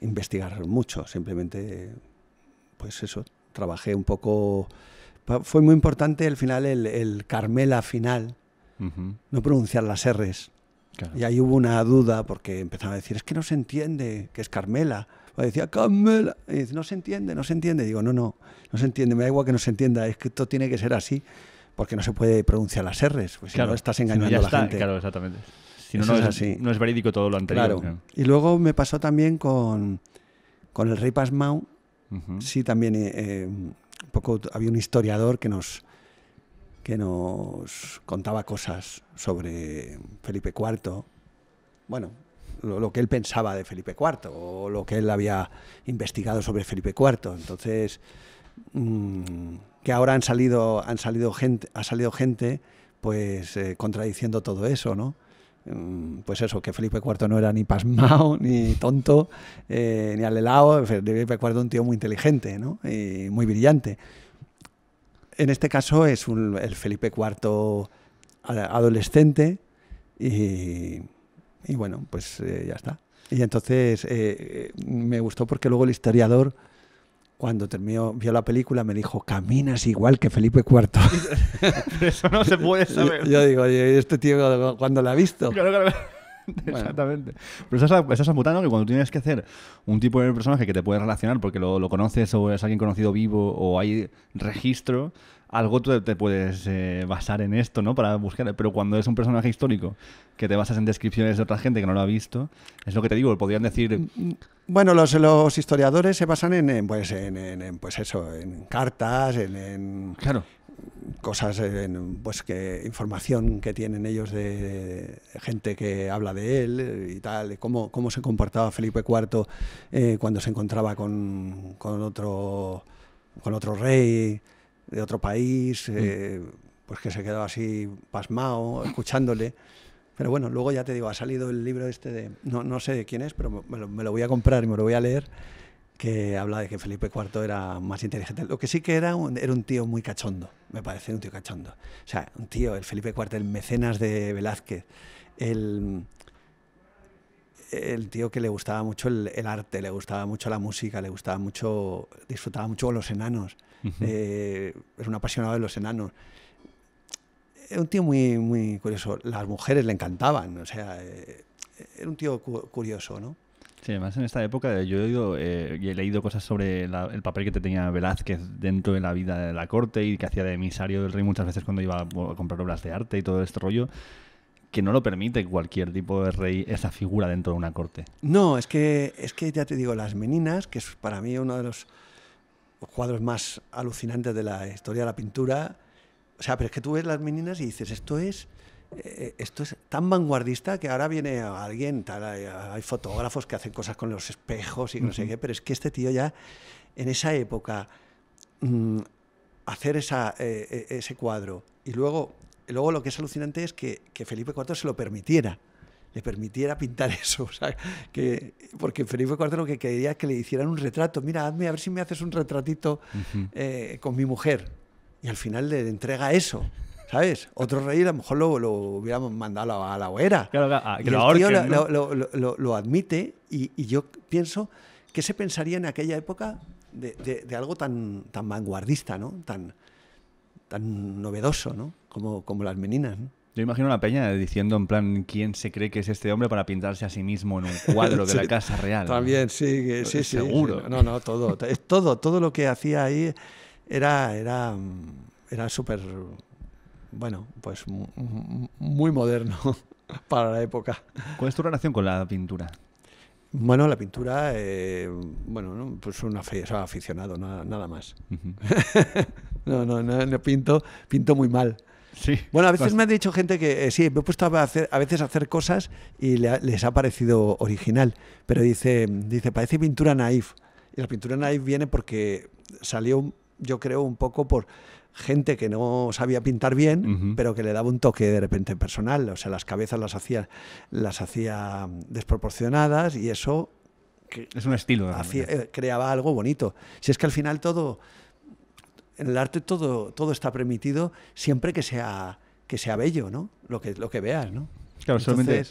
investigar mucho, simplemente, pues eso, trabajé un poco fue muy importante el final el, Carmela final, no pronunciar las R's. Y ahí hubo una duda porque empezaba a decir, es que no se entiende, que es Carmela. O decía, Carmela. Y dice, no se entiende, no se entiende. digo, no, no, no se entiende, me da igual que no se entienda, es que esto tiene que ser así porque no se puede pronunciar las R's, pues claro, no estás engañando a la gente. Claro, exactamente. Si no, no es, así. no es verídico todo lo anterior. Y luego me pasó también con, con el Rey Pasmau, sí, también eh, eh, poco había un historiador que nos que nos contaba cosas sobre Felipe IV, bueno, lo, que él pensaba de Felipe IV o lo que él había investigado sobre Felipe IV. Entonces, mm, que ahora han salido, han salido gente, ha salido gente, pues eh, contradiciendo todo eso, ¿no? Mm, pues eso, que Felipe IV no era ni pasmao, [LAUGHS] ni tonto, eh, ni alelao, Felipe IV un tío muy inteligente, Y muy brillante. En este caso es el Felipe IV adolescente y, bueno, pues eh, ya está. Y entonces eh, me gustó porque luego el historiador cuando terminó, vio la película, me dijo, caminas igual que Felipe IV. [LAUGHS] eso no se puede [LAUGHS] saber. Yo, digo, Oye, este tío, cuando la ha visto? Claro, claro. [LAUGHS] Exactamente. Pero esa es Que cuando tienes que hacer un tipo de personaje que te puedes relacionar porque lo, lo conoces o es alguien conocido vivo o hay registro, algo te puedes eh, basar en esto, ¿no? Para buscar. Pero cuando es un personaje histórico que te basas en descripciones de otra gente que no lo ha visto, es lo que te digo, podrían decir. Mm, mm, bueno, los, los historiadores se basan en, pues, en, pues eso, en cartas, en. claro. Cosas, pues que información que tienen ellos de, gente que habla de él eh, y tal, cómo, cómo se comportaba Felipe IV eh, cuando se encontraba con, con, otro, con otro rey de otro país, mm. eh, pues que se quedó así pasmado, escuchándole. Pero bueno, luego ya te digo, ha salido el libro este de, no, sé de quién es, pero me lo, voy a comprar y me lo voy a leer que habla de que Felipe IV era más inteligente. Lo que sí que era un, era un tío muy cachondo, me parece un tío cachondo. O sea, un tío, el Felipe IV, el mecenas de Velázquez, el, el tío que le gustaba mucho el, arte, le gustaba mucho la música, le gustaba mucho, disfrutaba mucho con los enanos es eh, un apasionado de los enanos. Era un tío muy, muy curioso. Las mujeres le encantaban, o sea, eh, era un tío curioso, ¿no? Sí, además en esta época yo he, oído, eh, y he leído cosas sobre el papel que te tenía Velázquez dentro de la vida de la corte y que hacía de emisario del rey muchas veces cuando iba a, comprar obras de arte y todo este rollo que no lo permite cualquier tipo de rey esa figura dentro de una corte. No, es que es que ya te digo las meninas, que es para mí uno de los los cuadros más alucinantes de la historia de la pintura. O sea, pero es que tú ves las meninas y dices, esto es, eh, esto es tan vanguardista que ahora viene alguien, hay, fotógrafos que hacen cosas con los espejos y no sé qué, pero es que este tío ya en esa época mm, hacer esa, eh, eh, ese cuadro y luego, luego lo que es alucinante es que, que Felipe IV se lo permitiera le permitiera pintar [LAUGHS] eso. O sea, que, porque Felipe IV lo que quería es que le hicieran un retrato. Mira, hazme, a ver si me haces un retratito eh, con mi mujer. Y al final le entrega eso. ¿Sabes? Otro rey a lo mejor lo, lo hubiéramos mandado a la, hoguera. Claro, y lo, admite y, yo pienso que se pensaría en aquella época de, algo tan, tan vanguardista, ¿no? Tan, tan novedoso, ¿no? Como, como las meninas, ¿no? Yo imagino una peña diciendo en plan quién se cree que es este hombre para pintarse a sí mismo en un cuadro de la [LAUGHS] Casa Real. También, pues sí, sí, sí, Seguro. No, no, todo. Todo, todo lo que hacía ahí era, era, era súper, bueno, pues muy moderno [LAUGHS] para la época. ¿Cuál es tu relación con la pintura? Bueno, la pintura, eh, bueno, pues un aficionado, nada, más. [LAUGHS] no, no, no, pinto, pinto muy mal bueno, a veces me ha dicho gente que eh, sí, me he puesto a, hacer, veces a hacer cosas y les ha parecido original, pero dice, dice, parece pintura naif. Y la pintura naif viene porque salió, yo creo, un poco por gente que no sabía pintar bien, pero que le daba un toque de repente personal. O sea, las cabezas las hacía, las hacía desproporcionadas y eso... es un estilo. Hacía, eh, creaba algo bonito. Si es que al final todo en el arte todo, todo está permitido siempre que sea, que sea bello, ¿no? Lo que, lo que veas, ¿no? Claro, solamente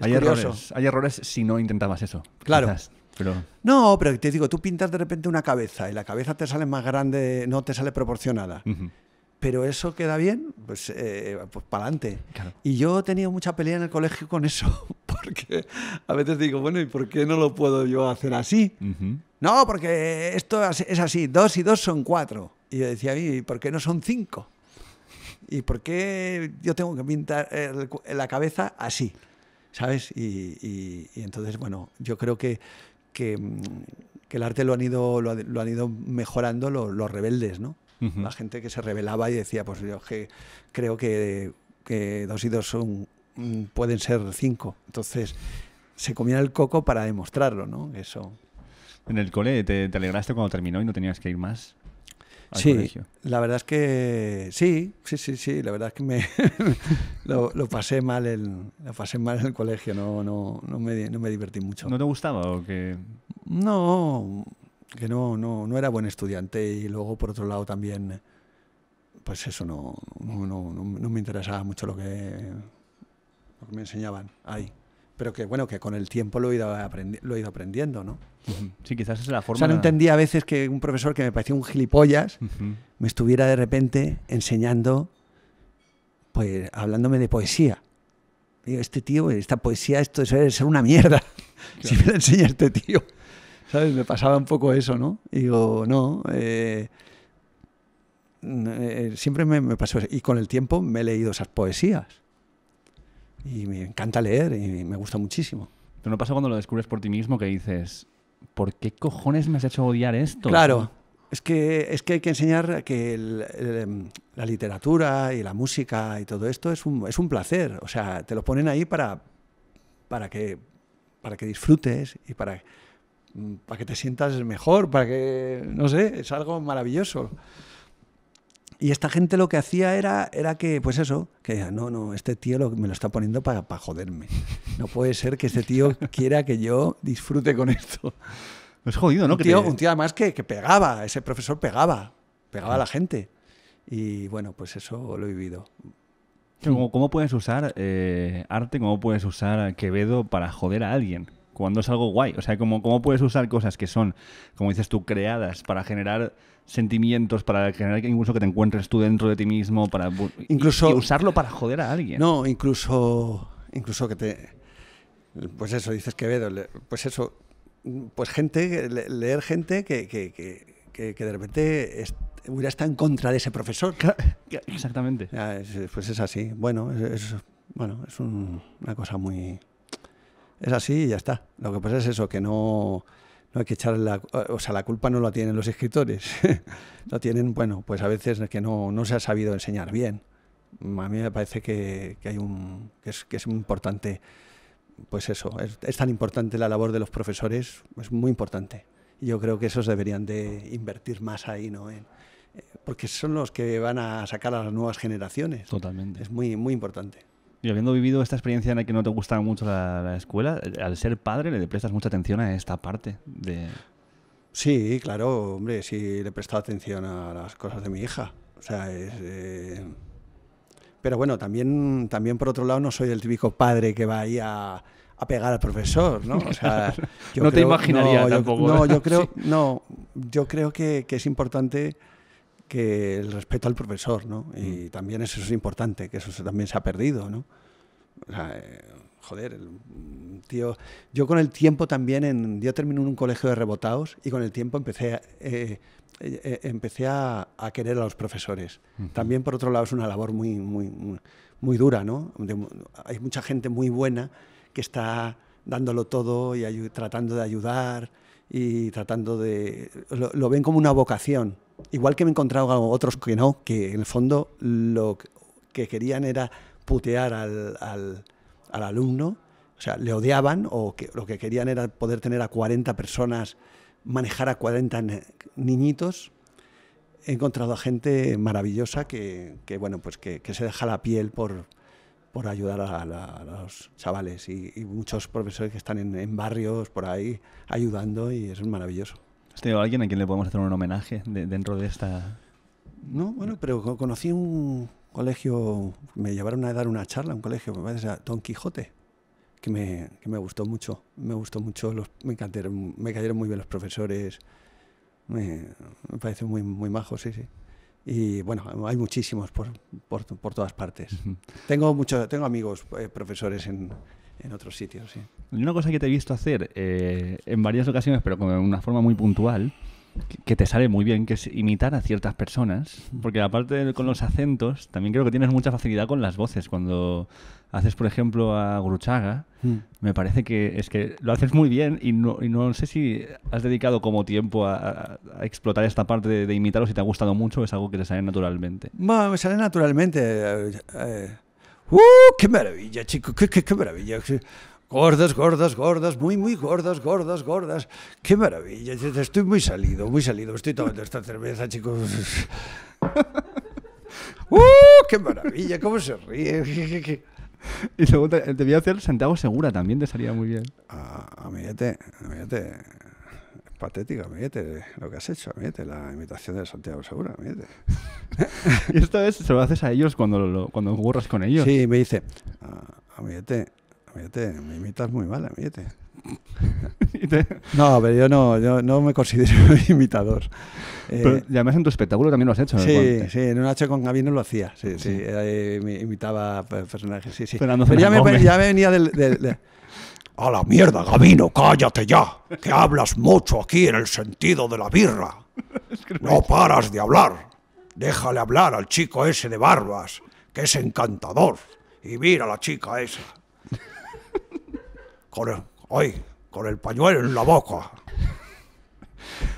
hay errores, si no intentabas eso. Claro. pero... No, pero te digo, tú pintas de repente una cabeza y la cabeza te sale más grande, no te sale proporcionada. pero eso queda bien, pues, eh, pues para adelante. Y yo he tenido mucha pelea en el colegio con eso, [LAUGHS] porque a veces digo, bueno, ¿y por qué no lo puedo yo hacer así? No, porque esto es así, dos y dos son cuatro. Y yo decía, ¿y por qué no son cinco? ¿Y por qué yo tengo que pintar eh, la cabeza así? ¿Sabes? Y, entonces, bueno, yo creo que, que, mm, el arte lo han ido, lo, han ido mejorando los, rebeldes, ¿no? La gente que se rebelaba y decía, pues yo que creo que, dos y dos son, mm, pueden ser cinco. Entonces, se comía el coco para demostrarlo, ¿no? Eso. En el cole, ¿te alegraste cuando terminó y no tenías que ir más? sí, La verdad es que sí, sí, sí, sí. La verdad es que me [LAUGHS] lo, pasé mal lo pasé mal en el colegio, no, no, no, me, divertí mucho. ¿No te gustaba o que No, que no, no, era buen estudiante y luego por otro lado también pues eso no, no, me interesaba mucho lo que, me enseñaban ahí. Pero que bueno, que con el tiempo lo he ido, lo he ido aprendiendo, ¿no? Sí, quizás es la forma. O sea, no entendía a veces que un profesor que me parecía un gilipollas me estuviera de repente enseñando, pues hablándome de poesía. Digo, este tío, esta poesía, esto debe ser una mierda. [LAUGHS] Si me la este tío. ¿Sabes? Me pasaba un poco eso, ¿no? Y digo, no. Eh, eh, siempre me, pasó eso. Y con el tiempo me he leído esas poesías. Y me encanta leer y me gusta muchísimo. Pero no pasa cuando lo descubres por ti mismo que dices, ¿por qué cojones me has hecho odiar esto? Claro. Es que, es que hay que enseñar que em, la literatura y la música y todo esto es un, es un placer. O sea, te lo ponen ahí para, para, que, para que disfrutes y para, mm, para que te sientas mejor, para que, no sé, es algo maravilloso. Y esta gente lo que hacía era, era que, pues eso, que no, no, este tío lo, me lo está poniendo para, para joderme. No puede ser que este tío [LAUGHS] quiera que yo disfrute con esto. Es jodido, ¿no? Un tío, un tío además que, que, pegaba, ese profesor pegaba, pegaba a la gente. Y bueno, pues eso lo he vivido. ¿Cómo, puedes usar eh, arte, cómo puedes usar Quevedo para joder a alguien? Cuando es algo guay. O sea, ¿cómo, cómo puedes usar cosas que son, como dices tú, creadas para generar sentimientos, para generar incluso que te encuentres tú dentro de ti mismo, para usarlo para joder a alguien. No, incluso, incluso que te... Pues eso, dices Quevedo, pues eso, pues gente, leer gente que, de repente hubiera estado en contra de ese profesor. Exactamente. Pues es así. Bueno, es, bueno, es una cosa muy... Es así y ya está. Lo que pasa es eso, que no no hay que echar la, o sea, la culpa no la tienen los escritores, [LAUGHS] la tienen, bueno, pues a veces que no, no, se ha sabido enseñar bien. A mí me parece que, hay un, que es, que es importante, pues eso, es, tan importante la labor de los profesores, es muy importante. Y yo creo que esos deberían de invertir más ahí, ¿no? Eh, porque son los que van a sacar a las nuevas generaciones. Totalmente. Es muy, muy importante. Y habiendo vivido esta experiencia en la que no te gustaba mucho la, escuela, eh, al ser padre le prestas mucha atención a esta parte de... Sí, claro, hombre, sí le he prestado atención a las cosas de mi hija. O sea, eh, Pero bueno, también, también por otro lado no soy el típico padre que va ahí a, a pegar al profesor, ¿no? O sea, [LAUGHS] yo no te imaginaría no, tampoco. Yo, no, yo [LAUGHS] creo, no, yo creo que es importante que el respeto al profesor, ¿no? Y mm. también eso es importante, que eso también se ha perdido, ¿no? Eh, joder, el, mm, tío, yo con el tiempo también, en, yo terminé en un colegio de rebotados y con el tiempo empecé, a, eh, eh, empecé a, querer a los profesores. También, por otro lado, es una labor muy, muy, muy dura, ¿no? hay mucha gente muy buena que está dándolo todo y tratando de ayudar y tratando de... lo ven como una vocación igual que me he encontrado otros que no, que en el fondo lo que querían era putear al, alumno, o sea, le odiaban o que lo que querían era poder tener a 40 personas, manejar a 40 niñitos. He encontrado a gente maravillosa que, bueno, pues que, se deja la piel por, por ayudar a, los chavales y, muchos profesores que están en, en barrios por ahí ayudando y eso es maravilloso. ¿Has alguien a quien le podemos hacer un homenaje dentro de esta...? No, bueno, pero conocí un colegio, me llevaron a dar una charla, un colegio, me parece, Don Quijote, que me, gustó mucho, me gustó mucho, los, me, cayeron, me cayeron muy bien los profesores, me, parece parecen muy, muy majos, sí, sí. Y bueno, hay muchísimos por, todas partes. tengo, mucho, tengo amigos eh, profesores en, en otros sitios. Sí. Una cosa que te he visto hacer eh, en varias ocasiones, pero con una forma muy puntual, que te sale muy bien, que es imitar a ciertas personas, porque aparte con los acentos, también creo que tienes mucha facilidad con las voces. Cuando haces, por ejemplo, a Gruchaga, hmm. me parece que es que lo haces muy bien y no, sé si has dedicado como tiempo a, explotar esta parte de, imitarlo, si te ha gustado mucho o es algo que te sale naturalmente. Bueno, me sale naturalmente. Eh, eh, ¡Uh! ¡Qué maravilla, chicos! ¡Qué, qué, maravilla! Gordas, gordas, gordas, muy, muy gordas, gordas, gordas. ¡Qué maravilla! Estoy muy salido, muy salido. Estoy tomando esta cerveza, chicos. [LAUGHS] ¡Uh! ¡Qué maravilla! ¿Cómo se ríe? [LAUGHS] Y luego te, voy a hacer Santiago Segura, también te salía muy bien. Ah, mírate, mírate patético, amiguete, lo que has hecho, amiguete, la imitación de Santiago Segura, amiguete. [LAUGHS] y esta vez se lo haces a ellos cuando, lo, cuando burras con ellos. Sí, me dice, amiguete, ah, ah, amiguete, ah, me imitas muy mal, amiguete. [LAUGHS] no, pero yo no, yo no me considero [LAUGHS] imitador. Eh, y además en tu espectáculo también lo has hecho. Sí, ¿no? sí, en un H con Gabino lo hacía, sí, sí, sí eh, me imitaba personajes, sí, sí. Pero, ya, me, ya, me, venía del a la mierda, Gabino, cállate ya, que hablas mucho aquí en el sentido de la birra. [LAUGHS] No paras de hablar. Déjale hablar al chico ese de barbas, que es encantador. Y mira a la chica esa. Con el, con el pañuelo en la boca.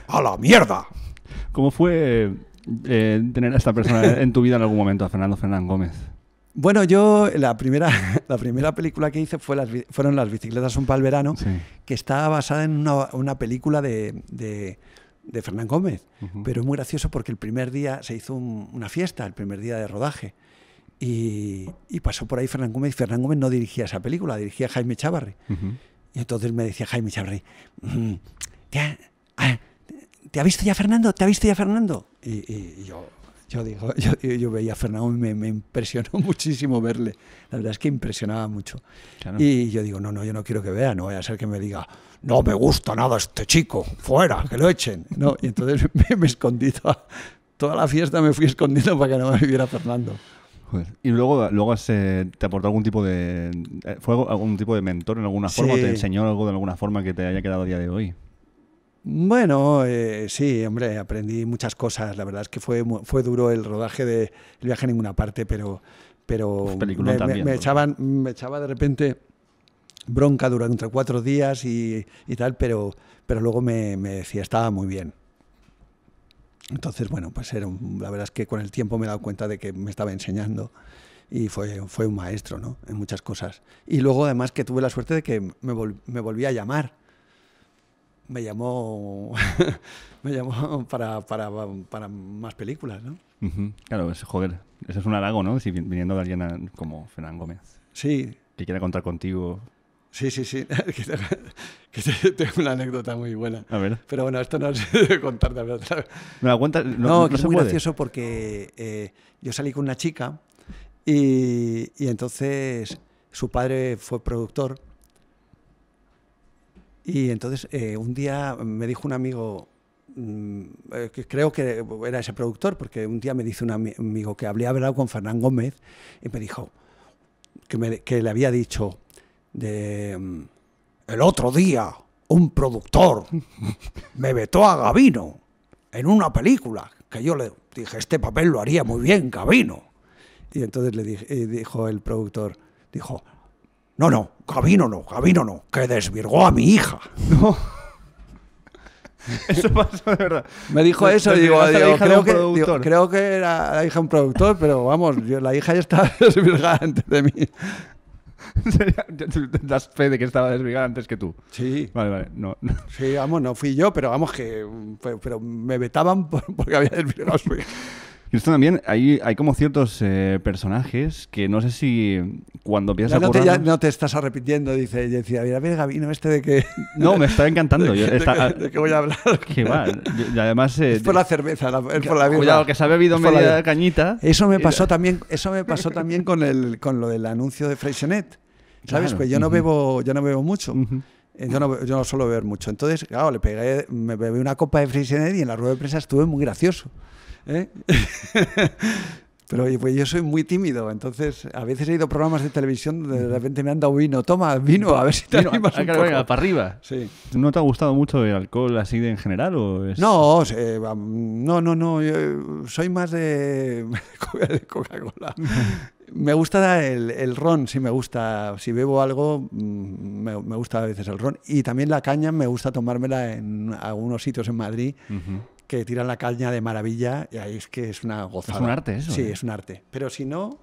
A la mierda. ¿Cómo fue eh, tener a esta persona en tu vida en algún momento, a Fernando Fernán Gómez? Bueno, yo la primera, [LAUGHS] la primera película que hice fue las, fueron Las bicicletas son para verano, que estaba basada en una, película de, de, Fernán Gómez. Pero es muy gracioso porque el primer día se hizo una fiesta, el primer día de rodaje. Y, pasó por ahí Fernán Gómez y Fernán Gómez no dirigía esa película, dirigía Jaime Chavarri. Y entonces me decía Jaime Chavarri, mm, ah, ¿Te ha, visto ya Fernando? ¿Te ha visto ya Fernando? y, y yo yo, digo, [LAUGHS] yo, veía a Fernando y me, impresionó [LAUGHS] muchísimo verle. La verdad es que impresionaba mucho. Y yo digo, no, no, yo no quiero que vea, no vaya a ser que me diga, no me gusta nada este chico, fuera, que lo echen. No, y entonces [LAUGHS] me, me escondí toda, la fiesta, me fui escondido para que no me viera Fernando. y luego, luego eh, te aportó algún tipo de. Eh, ¿Fue algún tipo de mentor en alguna forma? ¿Te enseñó algo de alguna forma que te haya quedado a día de hoy? Bueno, eh, sí, hombre, aprendí muchas cosas. La verdad es que fue, fue duro el rodaje de El viaje a ninguna parte, pero, pero me, echaban, me echaba de repente bronca durante cuatro días y, tal, pero, pero luego me, decía, estaba muy bien. Entonces, bueno, pues era la verdad es que con el tiempo me he dado cuenta de que me estaba enseñando y fue, fue un maestro, ¿no? En muchas cosas. Y luego, además, que tuve la suerte de que me, me volví a llamar me llamó, [LAUGHS] me llamó para, para, para más películas, ¿no? Claro, es, joder, eso es un halago, ¿no? Si viniendo de alguien como Fernán Gómez. Sí. Que quiera contar contigo. Sí, sí, sí. [LAUGHS] que tengo una anécdota muy buena. A ver. Pero bueno, esto no se debe contar de No, no, es muy gracioso porque eh, yo salí con una chica y, y entonces su padre fue productor y entonces eh, un día me dijo un amigo, mm, eh, que creo que era ese productor, porque un día me dice un amigo que había hablado con Fernán Gómez y me dijo que, me, le había dicho de, mm, el otro día un productor me vetó a Gabino en una película que yo le dije, este papel lo haría muy bien Gabino Y entonces le dije, dijo el productor, dijo, no, no, Gabino no, Gabino no, que desvirgó a mi hija. No. Eso pasó de verdad. Me dijo eso digo, creo que, creo, que, era la hija de un productor, pero vamos, la hija ya estaba [LAUGHS] desvirgada antes de mí. [LAUGHS] das fe de que estaba desvirgada antes que tú. Sí. Vale, vale. No, Sí, vamos, no fui yo, pero vamos que pero me vetaban porque había desvirgado a su hija. Y esto también, hay, hay como ciertos eh, personajes que no sé si cuando piensas no, te, estás arrepintiendo, dice. Yo decía, mira, mira, Gabino, este de que. [LAUGHS] No, me está encantando. [LAUGHS] de, ah, voy a hablar. [LAUGHS] Que mal. y además. Eh, es por la cerveza, Cuidado, que se ha bebido media cañita. Eso me pasó también, eso me pasó también con, el, con lo del anuncio de Freixenet. ¿Sabes? pues yo no bebo, yo no bebo mucho. Eh, yo no, suelo beber mucho. Entonces, claro, le pegué, me bebí una copa de Freixenet y en la rueda de prensa estuve muy gracioso. ¿eh? [LAUGHS] Pero pues yo soy muy tímido, entonces a veces he ido a programas de televisión donde de repente me han dado vino, toma vino, a ver si te un poco. para arriba. Sí. ¿No te ha gustado mucho el alcohol así en general? O No, no, no, yo soy más de, [LAUGHS] Coca-Cola. [LAUGHS] me gusta el, ron, Si me gusta. Si bebo algo, mm, me, gusta a veces el ron. Y también la caña me gusta tomármela en algunos sitios en Madrid que tiran la caña de maravilla y ahí es que es una gozada. Es un arte eso. Sí, ¿eh? es un arte. Pero si no,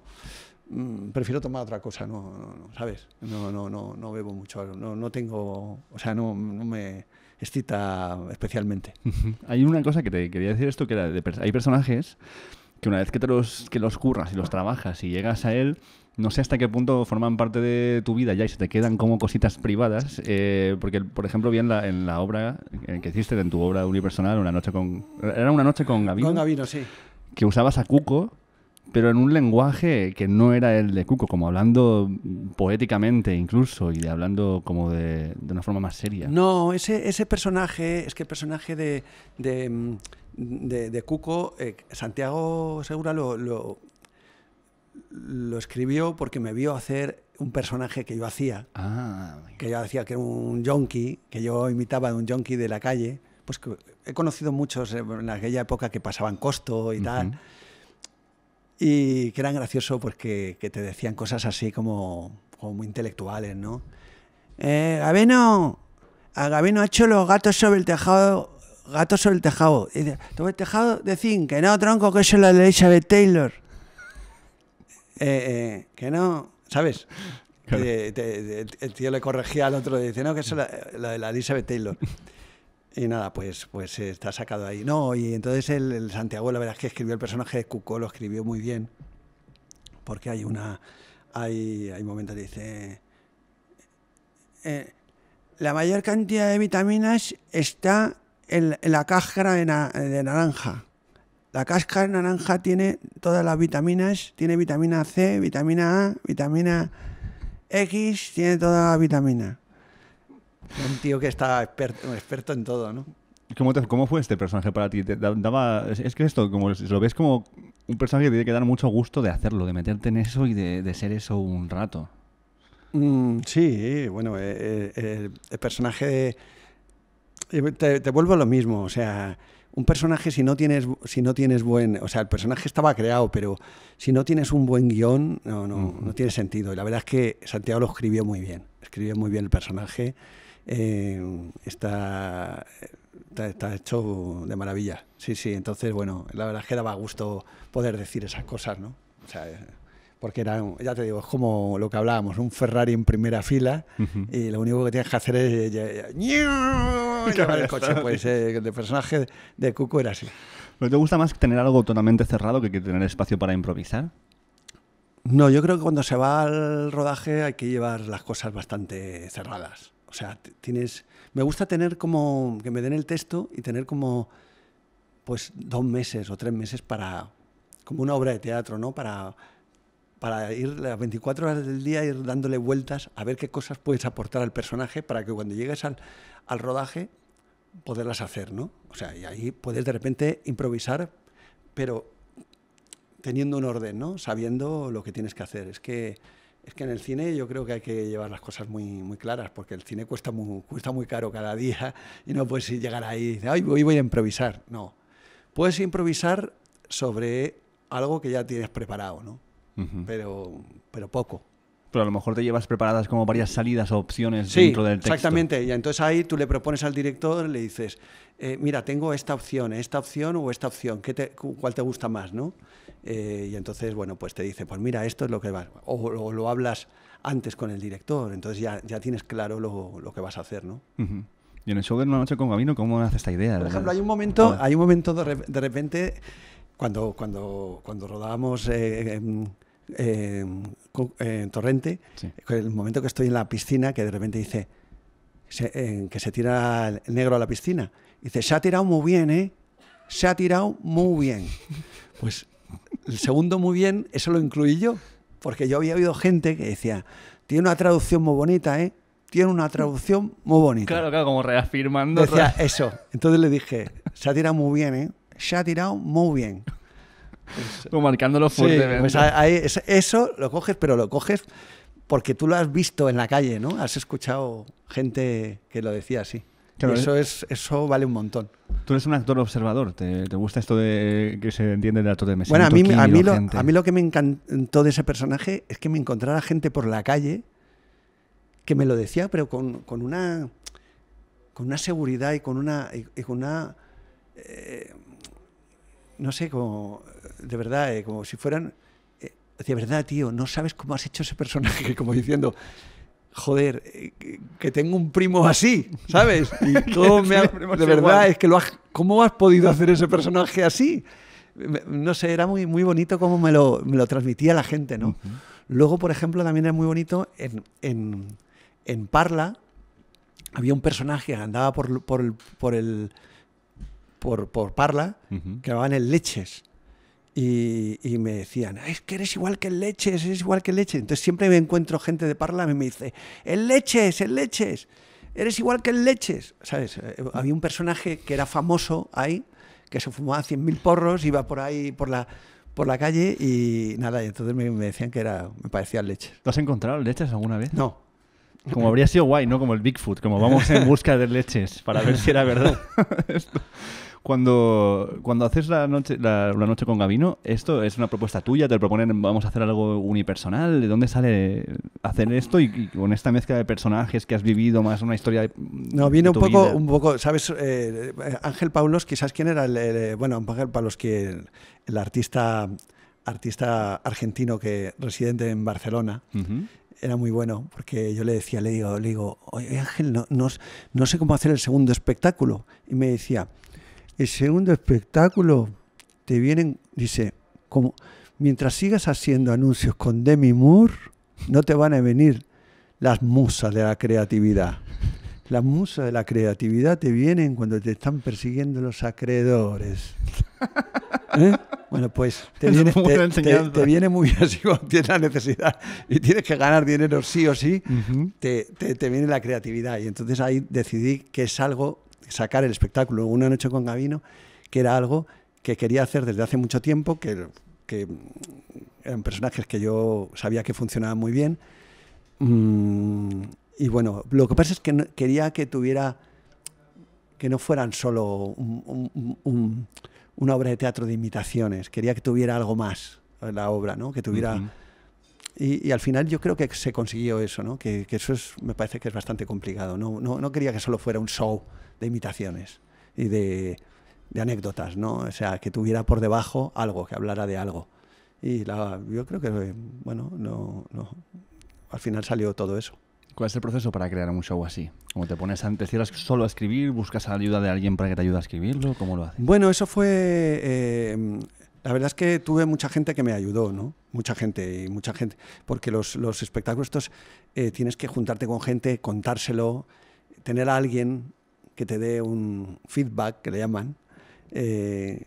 mm, prefiero tomar otra cosa, no, ¿sabes? No, no, no, no bebo mucho, no, tengo, o sea, no, me excita especialmente. [LAUGHS] Hay una cosa que te quería decir esto, que hay personajes que una vez que te los, que los curras y los trabajas y llegas a él, no sé hasta qué punto forman parte de tu vida ya y se te quedan como cositas privadas. Eh, porque, por ejemplo, vi en la, obra eh, que hiciste, en tu obra unipersonal, una noche con. Era una noche con Gavino. Con Gavino, sí. Que usabas a Cuco, pero en un lenguaje que no era el de Cuco, como hablando poéticamente incluso y hablando como de, de una forma más seria. No, ese, ese personaje, es que el personaje de mm, de, Cuco, eh, Santiago Segura lo, lo, escribió porque me vio hacer un personaje que yo hacía, ah, que yo hacía que era un junkie que yo imitaba de un junkie de la calle, pues que he conocido muchos eh, en aquella época que pasaban costo y tal, y que eran graciosos porque que te decían cosas así como, como intelectuales, ¿no? Eh, Gabino, Gabino ha hecho los gatos sobre el tejado gato sobre el tejado. Y dice, el tejado de zinc, que no, tronco, que eso es la de Elizabeth Taylor. Eh, eh, que no, ¿sabes? el tío le corregía al otro y dice, no, que eso es la, de Elizabeth Taylor. Y nada, pues, pues está sacado ahí. No, y entonces el, Santiago, la verdad es que escribió el personaje de Cuco, lo escribió muy bien. Porque hay una. Hay, hay momentos dice. Eh, la mayor cantidad de vitaminas está en la cáscara de, naranja. La cáscara de naranja tiene todas las vitaminas, tiene vitamina C, vitamina A, vitamina X, tiene toda la vitamina. Un tío que está experto, experto en todo, ¿no? ¿Cómo, fue este personaje para ti? ¿Te daba, es que esto, como lo ves como un personaje que tiene que dar mucho gusto de hacerlo, de meterte en eso y de, ser eso un rato. Mm, sí, bueno, eh, eh, el personaje de te, vuelvo a lo mismo, o sea, un personaje si no tienes, si no tienes buen, o sea, el personaje estaba creado, pero si no tienes un buen guión, no, no, no tiene sentido. Y la verdad es que Santiago lo escribió muy bien, escribió muy bien el personaje, eh, está, está, hecho de maravilla. Sí, sí, entonces, bueno, la verdad es que daba gusto poder decir esas cosas, ¿no? O sea, eh, porque era, ya te digo, es como lo que hablábamos, un Ferrari en primera fila y lo único que tienes que hacer es... Eh, [LAUGHS] el pues, eh, personaje de Cucu era así. ¿No te gusta más tener algo totalmente cerrado que tener espacio para improvisar? No, yo creo que cuando se va al rodaje hay que llevar las cosas bastante cerradas. O sea, tienes. Me gusta tener como. que me den el texto y tener como. pues dos meses o tres meses para. como una obra de teatro, ¿no? Para para ir las 24 horas del día, ir dándole vueltas a ver qué cosas puedes aportar al personaje para que cuando llegues al, rodaje poderlas hacer, ¿no? O sea, y ahí puedes de repente improvisar, pero teniendo un orden, ¿no? Sabiendo lo que tienes que hacer. Es que, es que en el cine yo creo que hay que llevar las cosas muy, muy claras, porque el cine cuesta muy, caro cada día [LAUGHS] y no puedes llegar ahí y decir, hoy voy, voy a improvisar. No. Puedes improvisar sobre algo que ya tienes preparado, ¿no? pero, pero poco. Pero a lo mejor te llevas preparadas como varias salidas o opciones dentro del texto. Exactamente, y entonces ahí tú le propones al director, le dices, eh, mira, tengo esta opción, esta opción o esta opción, ¿qué ¿cuál te gusta más? ¿no? Eh, y entonces, bueno, pues te dice, pues mira, esto es lo que vas, o, lo hablas antes con el director, entonces ya, tienes claro lo, que vas a hacer, ¿no? Y en el show de una noche con Gabino, ¿cómo hace esta idea? Por ejemplo, hay un momento, ah. hay un momento de, repente, cuando, cuando, cuando rodábamos eh, eh, Torrente, el momento que estoy en la piscina, que de repente dice em, que se tira el negro a la piscina. Dice, se ha tirado muy bien, ¿eh? Se ha tirado muy bien. Pues el segundo muy bien, eso lo incluí yo, porque yo había habido gente que decía, tiene una traducción muy bonita, ¿eh? Tiene una traducción muy bonita. Claro, claro, como reafirmando. eso. Entonces le dije, se ha tirado muy bien, ¿eh? Se ha tirado muy bien. [LAUGHS] Como marcándolo fuerte. Pues eso lo coges, pero lo coges porque tú lo has visto en la calle, ¿no? Has escuchado gente que lo decía así. eso, eh. es, eso vale un montón. Tú eres un actor observador, ¿te, gusta esto de que se entiende el actor de Messi? Bueno, a mí, a mí, lo, que me encantó de ese personaje es que me encontrara gente por la calle que me lo decía, pero con, una, con una seguridad y con una... Y una eh, no sé, como de verdad, eh, como si fueran, eh, de verdad, tío, no sabes cómo has hecho ese personaje, [LAUGHS] como diciendo, joder, eh, que tengo un primo así, ¿sabes? [LAUGHS] Y me de verdad, es que lo has, ¿cómo has podido hacer ese personaje así? No sé, era muy, muy bonito cómo me lo, transmitía la gente, ¿no? Luego, por ejemplo, también es muy bonito en, Parla, había un personaje que andaba por, por, por el por, Parla, que llamaban en Leches. Y, me decían, es que eres igual que leches, eres igual que el leches. Entonces siempre me encuentro gente de Parla y me dice, el leches, el leches, eres igual que el leches. ¿Sabes? Eh, eh, había un personaje que era famoso ahí, que se fumaba 100.000 porros, iba por ahí, por la, por la calle y nada, y entonces me, decían que era, me parecía leches. ¿Lo has encontrado leches alguna vez? No. Como habría sido guay, ¿no? Como el Bigfoot, como vamos en busca de leches para ver si era verdad. [LAUGHS] [LAUGHS] [LAUGHS] Cuando, cuando haces la noche, la, noche con Gabino ¿esto es una propuesta tuya? ¿Te proponen vamos a hacer algo unipersonal? ¿De dónde sale hacer esto? Y, con esta mezcla de personajes que has vivido, más una historia... no, viene un poco, un poco, ¿sabes? Eh, Ángel Paulos, quizás quién era el, bueno, Ángel Paulos, que el, artista artista argentino que residente en Barcelona. Era muy bueno porque yo le decía, le digo, digo, oye Ángel, no, sé cómo hacer el segundo espectáculo. Y me decía, el segundo espectáculo te vienen, dice, como mientras sigas haciendo anuncios con Demi Moore, no te van a venir las musas de la creatividad. Las musas de la creatividad te vienen cuando te están persiguiendo los acreedores. [LAUGHS] ¿Eh? Bueno, pues te [LAUGHS] viene, te, viene, muy bien. [LAUGHS] tienes la necesidad y tienes que ganar dinero sí o sí, te, viene la creatividad. Y entonces ahí decidí que es algo sacar el espectáculo Una noche con Gabino, que era algo que quería hacer desde hace mucho tiempo, que, eran personajes que yo sabía que funcionaban muy bien. Mm, y bueno, lo que pasa es que quería que tuviera, que no fueran solo una obra de teatro de imitaciones, quería que tuviera algo más la obra, ¿no? que tuviera... Y, al final yo creo que se consiguió eso, ¿no? que, eso es, me parece que es bastante complicado. No, no, no, quería que solo fuera un show de imitaciones y de, anécdotas, ¿no? o sea, que tuviera por debajo algo, que hablara de algo. Y la, yo creo que, bueno, no, no, al final salió todo eso. ¿Cuál es el proceso para crear un show así? ¿Cómo te pones antes, cierras solo a escribir, buscas ayuda de alguien para que te ayude a escribirlo? ¿Cómo lo haces? Bueno, eso fue... Eh, la verdad es que tuve mucha gente que me ayudó, ¿no? Mucha gente y mucha gente. Porque los, espectáculos estos eh, tienes que juntarte con gente, contárselo, tener a alguien que te dé un feedback, que le llaman, eh,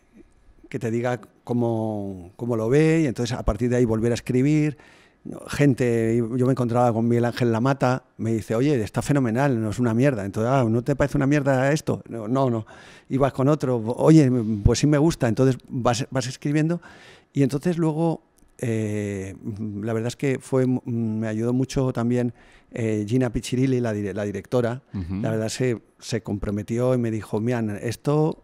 que te diga cómo, cómo lo ve y entonces a partir de ahí volver a escribir gente, yo me encontraba con Miguel Ángel Lamata, me dice, oye, está fenomenal, no es una mierda. Entonces, ah, ¿no te parece una mierda esto? No, no, no. Ibas con otro, oye, pues sí me gusta. Entonces vas, escribiendo y entonces luego, eh, la verdad es que fue, mm, me ayudó mucho también eh, Gina Piccirilli, la, directora. La verdad se, se comprometió y me dijo, mian, esto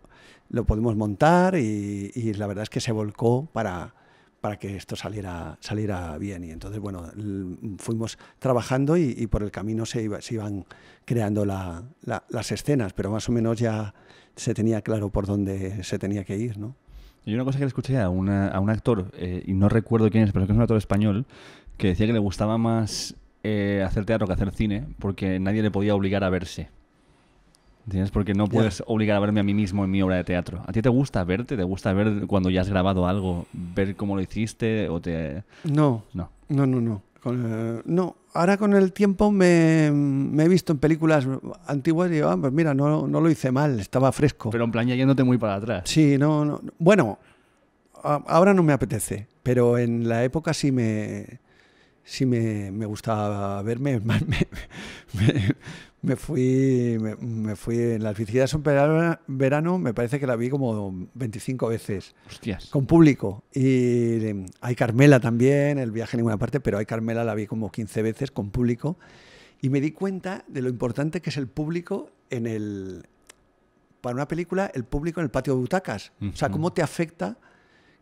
lo podemos montar y la verdad es que se volcó para para que esto saliera, saliera bien. Y entonces, bueno, fuimos trabajando y, por el camino se, iban creando las escenas, pero más o menos ya se tenía claro por dónde se tenía que ir, ¿no? Y una cosa que le escuché a, un actor, eh, y no recuerdo quién es, pero es un actor español, que decía que le gustaba más eh, hacer teatro que hacer cine, porque nadie le podía obligar a verse. Porque no puedes obligar a verme a mí mismo en mi obra de teatro. ¿A ti te gusta verte? ¿Te gusta ver cuando ya has grabado algo, ver cómo lo hiciste o te...? No, no, no, no. No, eh, no. ahora con el tiempo me, he visto en películas antiguas y digo, ah, pues mira, no, no lo hice mal, estaba fresco. Pero en plan yéndote muy para atrás. Sí, no, no. Bueno, ahora no me apetece, pero en la época sí me... Sí me, me gustaba verme, [LAUGHS] me, me fui, me, fui en las bicicletas en verano, me parece que la vi como 25 veces. Con público. Y mm, hay Carmela también, el viaje en ninguna parte, pero hay Carmela la vi como 15 veces con público. Y me di cuenta de lo importante que es el público en el. Para una película, el público en el patio de butacas. O sea, cómo te afecta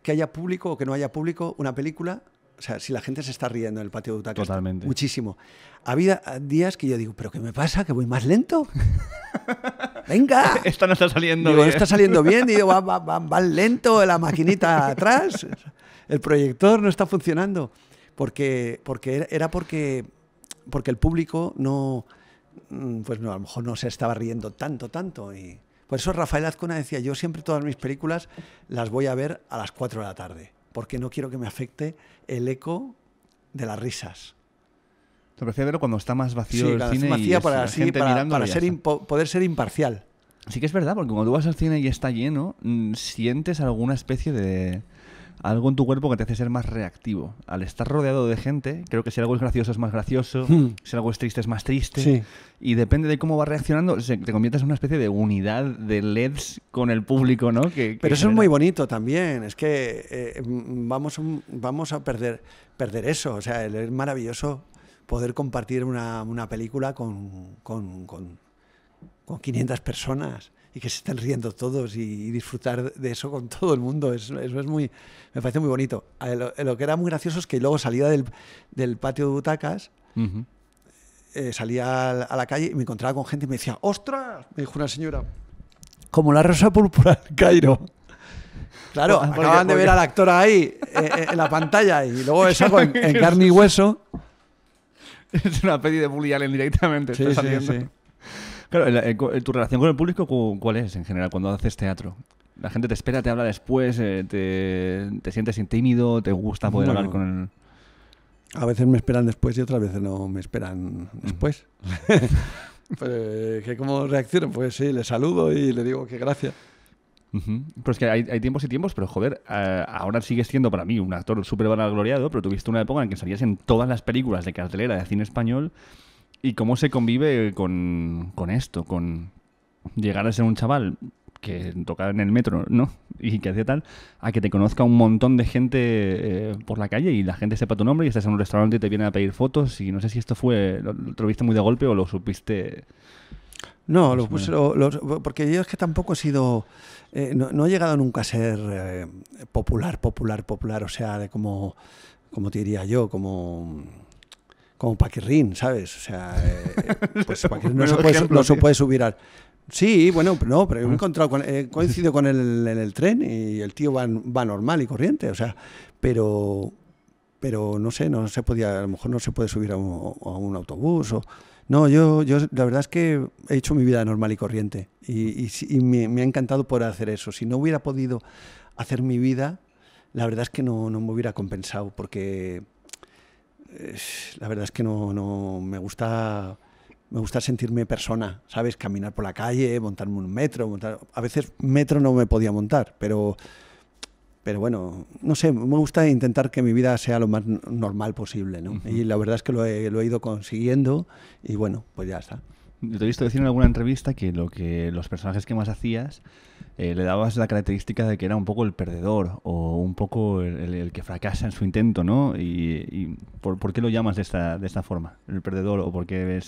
que haya público o que no haya público una película o sea, si la gente se está riendo en el patio de butacas. Totalmente. Muchísimo. Había días que yo digo, ¿pero qué me pasa? ¿Que voy más lento? [LAUGHS] ¡Venga! Esto no está saliendo digo, ¿no está saliendo bien. Y va, va, lento la maquinita atrás. El proyector no está funcionando. Porque, porque era porque, porque el público no... Mm, pues no, a lo mejor no se estaba riendo tanto, tanto. Y por eso Rafael Azcona decía, yo siempre todas mis películas las voy a ver a las 4 de la tarde porque no quiero que me afecte el eco de las risas. Te prefiero verlo cuando está más vacío el cine y y para, mirando. para, para ser poder ser imparcial. Sí que es verdad, porque cuando tú vas al cine y está lleno, mm, sientes alguna especie de algo en tu cuerpo que te hace ser más reactivo. Al estar rodeado de gente, creo que si algo es gracioso es más gracioso, hmm. si algo es triste es más triste. Y depende de cómo vas reaccionando, te conviertes en una especie de unidad de LEDs con el público, ¿no? Pero eso es muy bonito también. Es que eh, mm, vamos, vamos a perder, perder eso. O sea, es maravilloso poder compartir una, película con, con, con, con 500 personas y que se estén riendo todos y, disfrutar de eso con todo el mundo. Eso, es muy, me parece muy bonito. Lo, que era muy gracioso es que luego salía del, patio de butacas, eh, salía a la calle y me encontraba con gente y me decía, ¡ostras! Me dijo una señora, como la rosa púrpura del Cairo. Claro, acaban de ver al actor ahí, eh, eh, en la pantalla, y luego eso en, [LAUGHS] carne y hueso. Es una peli de Bully Allen directamente. Sí, sí. Claro, tu relación con el público, ¿cuál es en general cuando haces teatro? La gente te espera, te habla después, eh, te, sientes tímido, te gusta poder hablar con él? A veces me esperan después y otras veces no me esperan después. [LAUGHS] Pues, ¿Cómo reacciono? Pues sí, le saludo y le digo que gracias. Pero es que hay, tiempos y tiempos, pero joder, eh, ahora sigues siendo para mí un actor súper vanagloriado, pero tuviste una época en que salías en todas las películas de cartelera de cine español ¿Y cómo se convive con, esto? Con llegar a ser un chaval que toca en el metro, ¿no? Y que hacía tal, a que te conozca un montón de gente eh, por la calle y la gente sepa tu nombre y estás en un restaurante y te vienen a pedir fotos y no sé si esto fue, lo, tuviste muy de golpe o lo supiste... No, lo porque yo es que tampoco he sido, eh, no, he llegado nunca a ser eh, popular, popular, popular, o sea, de como, como te diría yo, como como Paquirrín, ¿sabes? O sea, eh, eh, pues [LAUGHS] no, se puede, subir al... Sí, bueno, no, pero he ah. encontrado, he coincidido con él el tren y el tío va, va normal y corriente, o sea, pero, pero no sé, no se podía, a lo mejor no se puede subir a un, autobús o... No, yo, yo la verdad es que he hecho mi vida normal y corriente y, me, ha encantado poder hacer eso. Si no hubiera podido hacer mi vida, la verdad es que no me hubiera compensado porque la verdad es que no, me gusta me gusta sentirme persona, ¿sabes? Caminar por la calle, montarme un metro, montar... a veces metro no me podía montar, pero pero bueno, no sé, me gusta intentar que mi vida sea lo más normal posible, ¿no? Y la verdad es que lo he ido consiguiendo y bueno, pues ya está te he visto decir en alguna entrevista que lo que los personajes que más hacías eh, le dabas la característica de que era un poco el perdedor o un poco el, que fracasa en su intento, ¿no? ¿Y, por, qué lo llamas de esta, forma? ¿El perdedor o por qué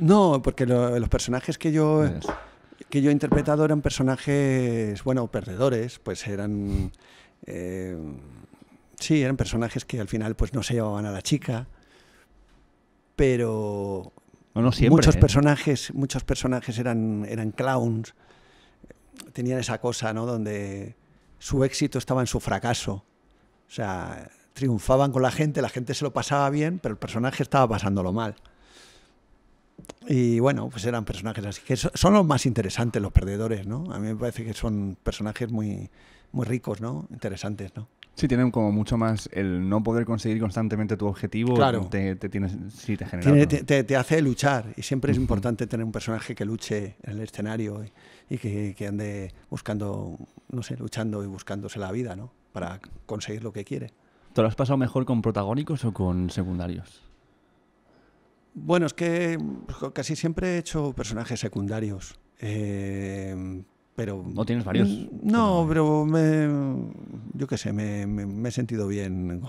No, porque los personajes que yo, que yo he interpretado eran personajes, bueno, perdedores, pues eran... Eh, sí, eran personajes que al final pues no se llevaban a la chica, pero muchos, ¿eh? personajes, muchos personajes eran, eran clowns, tenían esa cosa, ¿no? Donde su éxito estaba en su fracaso. O sea, triunfaban con la gente, la gente se lo pasaba bien, pero el personaje estaba pasándolo mal. Y bueno, pues eran personajes así, que son los más interesantes, los perdedores, ¿no? A mí me parece que son personajes muy, muy ricos, ¿no? Interesantes, ¿no? Sí, tienen como mucho más el no poder conseguir constantemente tu objetivo. Claro. Te, tienes, te, hace luchar y siempre es importante tener un personaje que luche en el escenario y, que, que, ande buscando, no sé, luchando y buscándose la vida, ¿no? Para conseguir lo que quiere. ¿Te lo has pasado mejor con protagónicos o con secundarios? Bueno, es que pues, casi siempre he hecho personajes secundarios. Eh, pero... ¿No tienes varios? No, pero me, yo qué sé, me, he sentido bien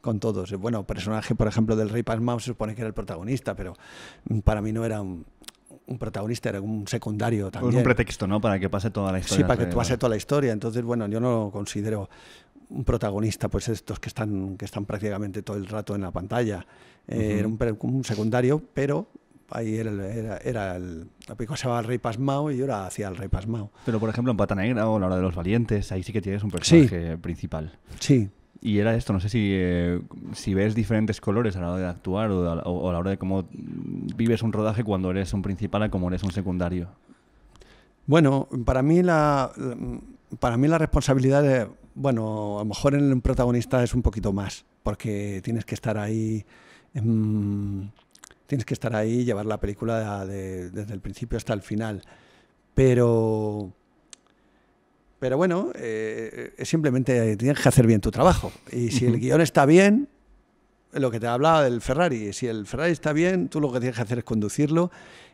con todos. Bueno, personaje, por ejemplo, del Rey Pasmao se supone que era el protagonista, pero para mí no era un, protagonista, era un secundario pues también. un pretexto, ¿no? Para que pase toda la historia. Sí, para que pase toda la historia. Entonces, bueno, yo no lo considero un protagonista, pues estos que están, que están prácticamente todo el rato en la pantalla. Eh, era un, un, secundario, pero ahí era, era, el, la pico se el Rey Pasmao y yo era hacía el Rey Pasmao. Pero por ejemplo en Pata Negra o La Hora de los Valientes, ahí sí que tienes un personaje principal. Sí. Y era esto, no sé si, eh, ves diferentes colores a la hora de actuar o a, la hora de cómo vives un rodaje cuando eres un principal a como eres un secundario. Bueno, para mí la, para mí la responsabilidad, de, bueno, a lo mejor en el protagonista es un poquito más, porque tienes que estar ahí... Em, tienes que estar ahí, y llevar la película desde el principio hasta el final. Pero, pero bueno, eh, simplemente tienes que hacer bien tu trabajo. Y si el guión está bien, lo que te hablaba del Ferrari, si el Ferrari está bien, tú lo que tienes que hacer es conducirlo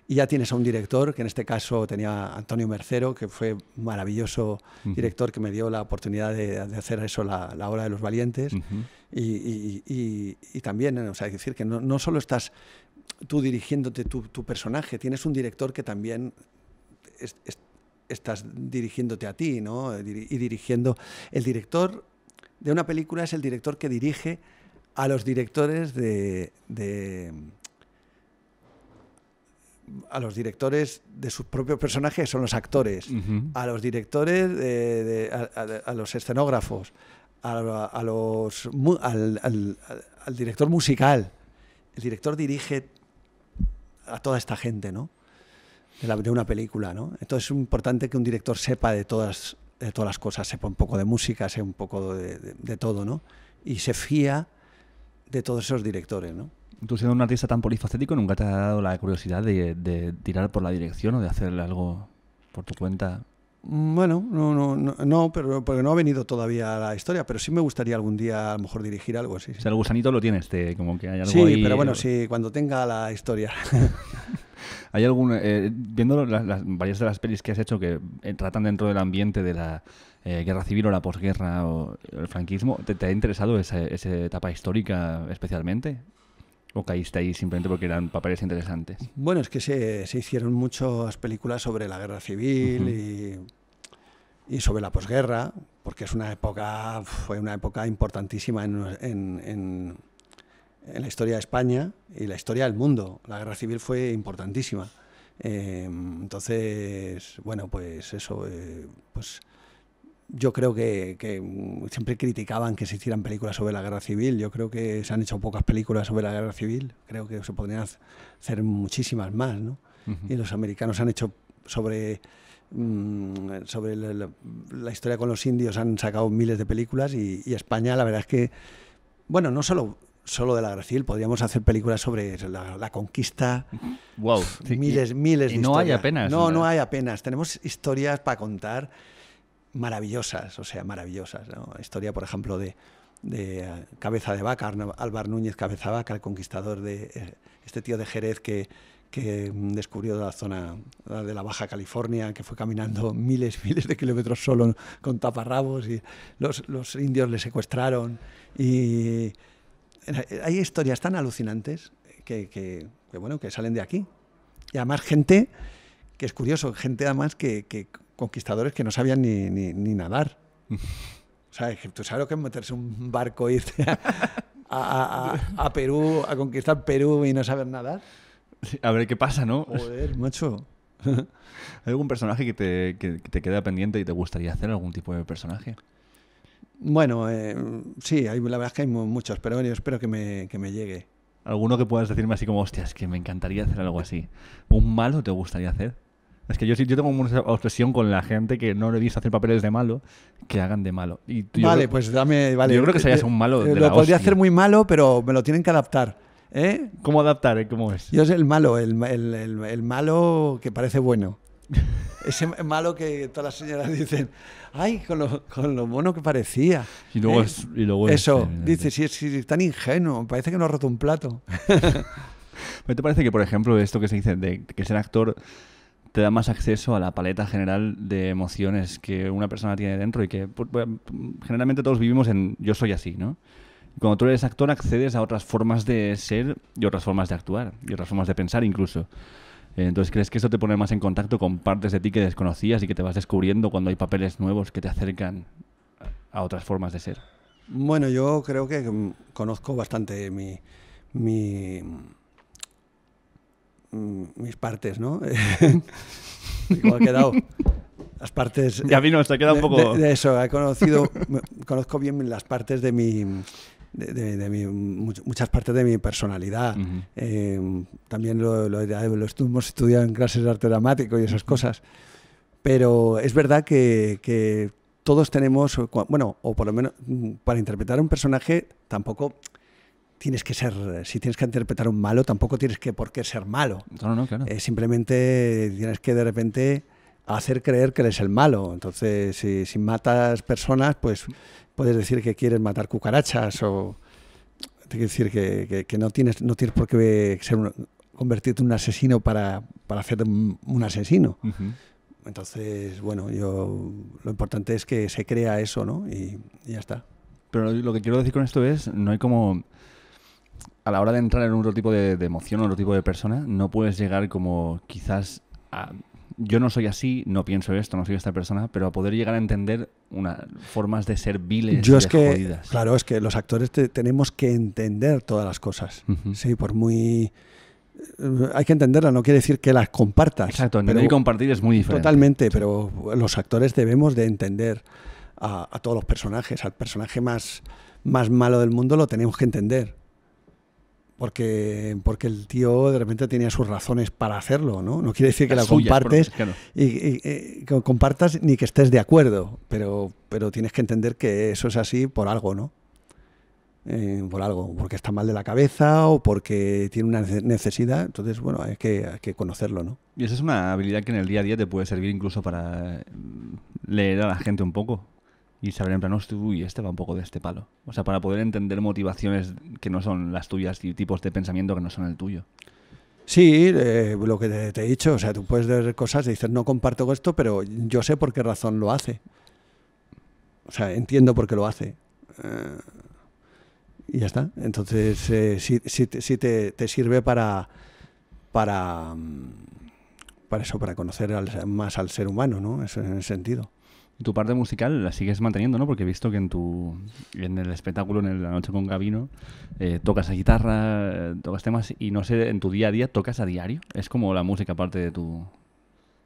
y ya tienes a un director, que en este caso tenía Antonio Mercero, que fue maravilloso director que me dio la oportunidad de, hacer eso, la, la, Hora de los Valientes. y, también, o sea, decir que no, solo estás tú dirigiéndote tu, personaje, tienes un director que también estás dirigiéndote a ti, ¿no? Y dirigiendo. El director de una película es el director que dirige a los directores de, a los directores de sus propios personajes son los actores, a los directores, de, a, los escenógrafos, a, los, al, director musical. El director dirige a toda esta gente, ¿no? De, una película, ¿no? Entonces es importante que un director sepa de todas, de todas las cosas, sepa un poco de música, sepa un poco de, todo, ¿no? Y se fía de todos esos directores, ¿no? Tú siendo un artista tan polifacético, ¿nunca te ha dado la curiosidad de, de tirar por la dirección o de hacer algo por tu cuenta? Mm, bueno, no, no, no, pero porque no ha venido todavía la historia, pero sí me gustaría algún día a lo mejor dirigir algo así. el gusanito lo tienes, como que hay algo Sí, pero bueno, eh, sí, cuando tenga la historia. [LAUGHS] ¿Hay algún, eh, viendo las, varias de las pelis que has hecho que eh, tratan dentro del ambiente de la guerra civil o la posguerra o el franquismo, ¿te, ha interesado esa etapa histórica especialmente? ¿O caíste ahí simplemente porque eran papeles interesantes? Bueno, es que se, hicieron muchas películas sobre la guerra civil y, sobre la posguerra, porque es una época, fue una época importantísima en, la historia de España y la historia del mundo. La guerra civil fue importantísima. Eh, entonces, bueno, pues eso, eh, pues yo creo que, siempre criticaban que se hicieran películas sobre la guerra civil. Yo creo que se han hecho pocas películas sobre la guerra civil. Creo que se podrían hacer muchísimas más, ¿no? Y los americanos han hecho sobre mm, sobre la, historia con los indios han sacado miles de películas y, España la verdad es que bueno no solo solo de la guerra civil podríamos hacer películas sobre la, conquista wow miles miles de miles y no hay apenas no no hay apenas tenemos historias para contar maravillosas, o sea, maravillosas. ¿no? Historia, por ejemplo, de, eh, Cabeza de Vaca, álvar Núñez Cabeza de Vaca, el conquistador de eh, este tío de Jerez que, mm, descubrió la zona de la Baja California, que fue caminando [LAUGHS] miles, y miles de kilómetros solo con taparrabos y los, indios le secuestraron. Y eh, hay historias tan alucinantes que, bueno, que salen de aquí. Y además gente, que es curioso, gente además que conquistadores que no sabían ni, nadar. [LAUGHS] O sea, tú sabes lo que es meterse un barco y e irte a, Perú, a conquistar Perú y no saber nadar. A ver qué pasa, ¿no? Joder, macho. [LAUGHS] ¿Hay algún personaje que te, queda pendiente y te gustaría hacer algún tipo de personaje? Bueno, eh, sí, hay, la verdad es que hay muchos, pero yo espero que me, que me llegue. ¿Alguno que puedas decirme así como, hostias, que me encantaría hacer algo así? ¿Un malo te gustaría hacer? Es que yo, yo tengo una obsesión con la gente que no le dice hacer papeles de malo, que hagan de malo. vale, pues dame. yo creo que eh, serías eh, un malo. Eh, lo podría hacer muy malo, pero me lo tienen que adaptar. ¿Cómo adaptar? ¿Cómo es? Yo soy el malo, el, malo que parece bueno. [LAUGHS] Ese malo que todas las señoras dicen, ay, con lo, con lo mono que parecía. Y luego, es, y luego Eso, dice, si es, tan ingenuo, parece que no ha roto un plato. ¿Me [LAUGHS] te parece que, por ejemplo, esto que se dice de que ser actor te da más acceso a la paleta general de emociones que una persona tiene dentro y que pues, generalmente todos vivimos en yo soy así, ¿no? Cuando tú eres actor accedes a otras formas de ser y otras formas de actuar y otras formas de pensar incluso. Entonces, ¿crees que eso te pone más en contacto con partes de ti que desconocías y que te vas descubriendo cuando hay papeles nuevos que te acercan a otras formas de ser? Bueno, yo creo que conozco bastante mi Mm, mis partes, ¿no? ha [LAUGHS] quedado. Las partes. Ya vino, se quedado un poco. De, eso, he conocido, conozco bien las partes de mi. De, mi, muchas partes de mi personalidad. Em, también lo, lo, en clases de arte dramático y esas cosas. Pero es verdad que, que todos tenemos, bueno, o por lo menos mm, para interpretar un personaje tampoco tienes que ser, si tienes que interpretar un malo, tampoco tienes que por qué ser malo. No, no, claro. Eh, simplemente tienes que de repente hacer creer que eres el malo. Entonces, si, matas personas, pues puedes decir que quieres matar cucarachas o decir que, no tienes no tienes por qué ser convertirte en un asesino para, para hacerte un, asesino. Entonces, bueno, yo lo importante es que se crea eso, ¿no? y ya está. Pero lo que quiero decir con esto es, no hay como a la hora de entrar en otro tipo de, emoción, otro tipo de persona, no puedes llegar como quizás a, yo no soy así, no pienso esto, no soy esta persona, pero a poder llegar a entender una, formas de ser viles es que, Claro, es que los actores tenemos que entender todas las cosas. Sí, por muy... Eh, hay que entenderlas, no quiere decir que las compartas. Exacto, entender y compartir es muy diferente. Totalmente, pero los actores debemos de entender a, a, todos los personajes. Al personaje más, más malo del mundo lo tenemos que entender porque, porque el tío de repente tenía sus razones para hacerlo, ¿no? No quiere decir que la, compartes y, eh, compartas ni que estés de acuerdo, pero, pero tienes que entender que eso es así por algo, ¿no? Eh, por algo, porque está mal de la cabeza o porque tiene una necesidad, entonces, bueno, hay que, hay que conocerlo, ¿no? Y esa es una habilidad que en el día a día te puede servir incluso para mm, leer a la gente un poco y saber en plan, uy, este va un poco de este palo. O sea, para poder entender motivaciones que no son las tuyas y tipos de pensamiento que no son el tuyo. Sí, eh, lo que te, he dicho, o sea, tú puedes ver cosas y dices, no comparto esto, pero yo sé por qué razón lo hace. O sea, entiendo por qué lo hace. Eh, y ya está. Entonces, eh, si sí, te, sirve para, para, mm, para eso, para conocer más al ser humano, ¿no? Eso en ese sentido tu parte musical la sigues manteniendo, ¿no? Porque he visto que en tu en el espectáculo, en la noche con Gabino eh, tocas la guitarra, tocas temas y no sé, en tu día a día tocas a diario. Es como la música parte de tu.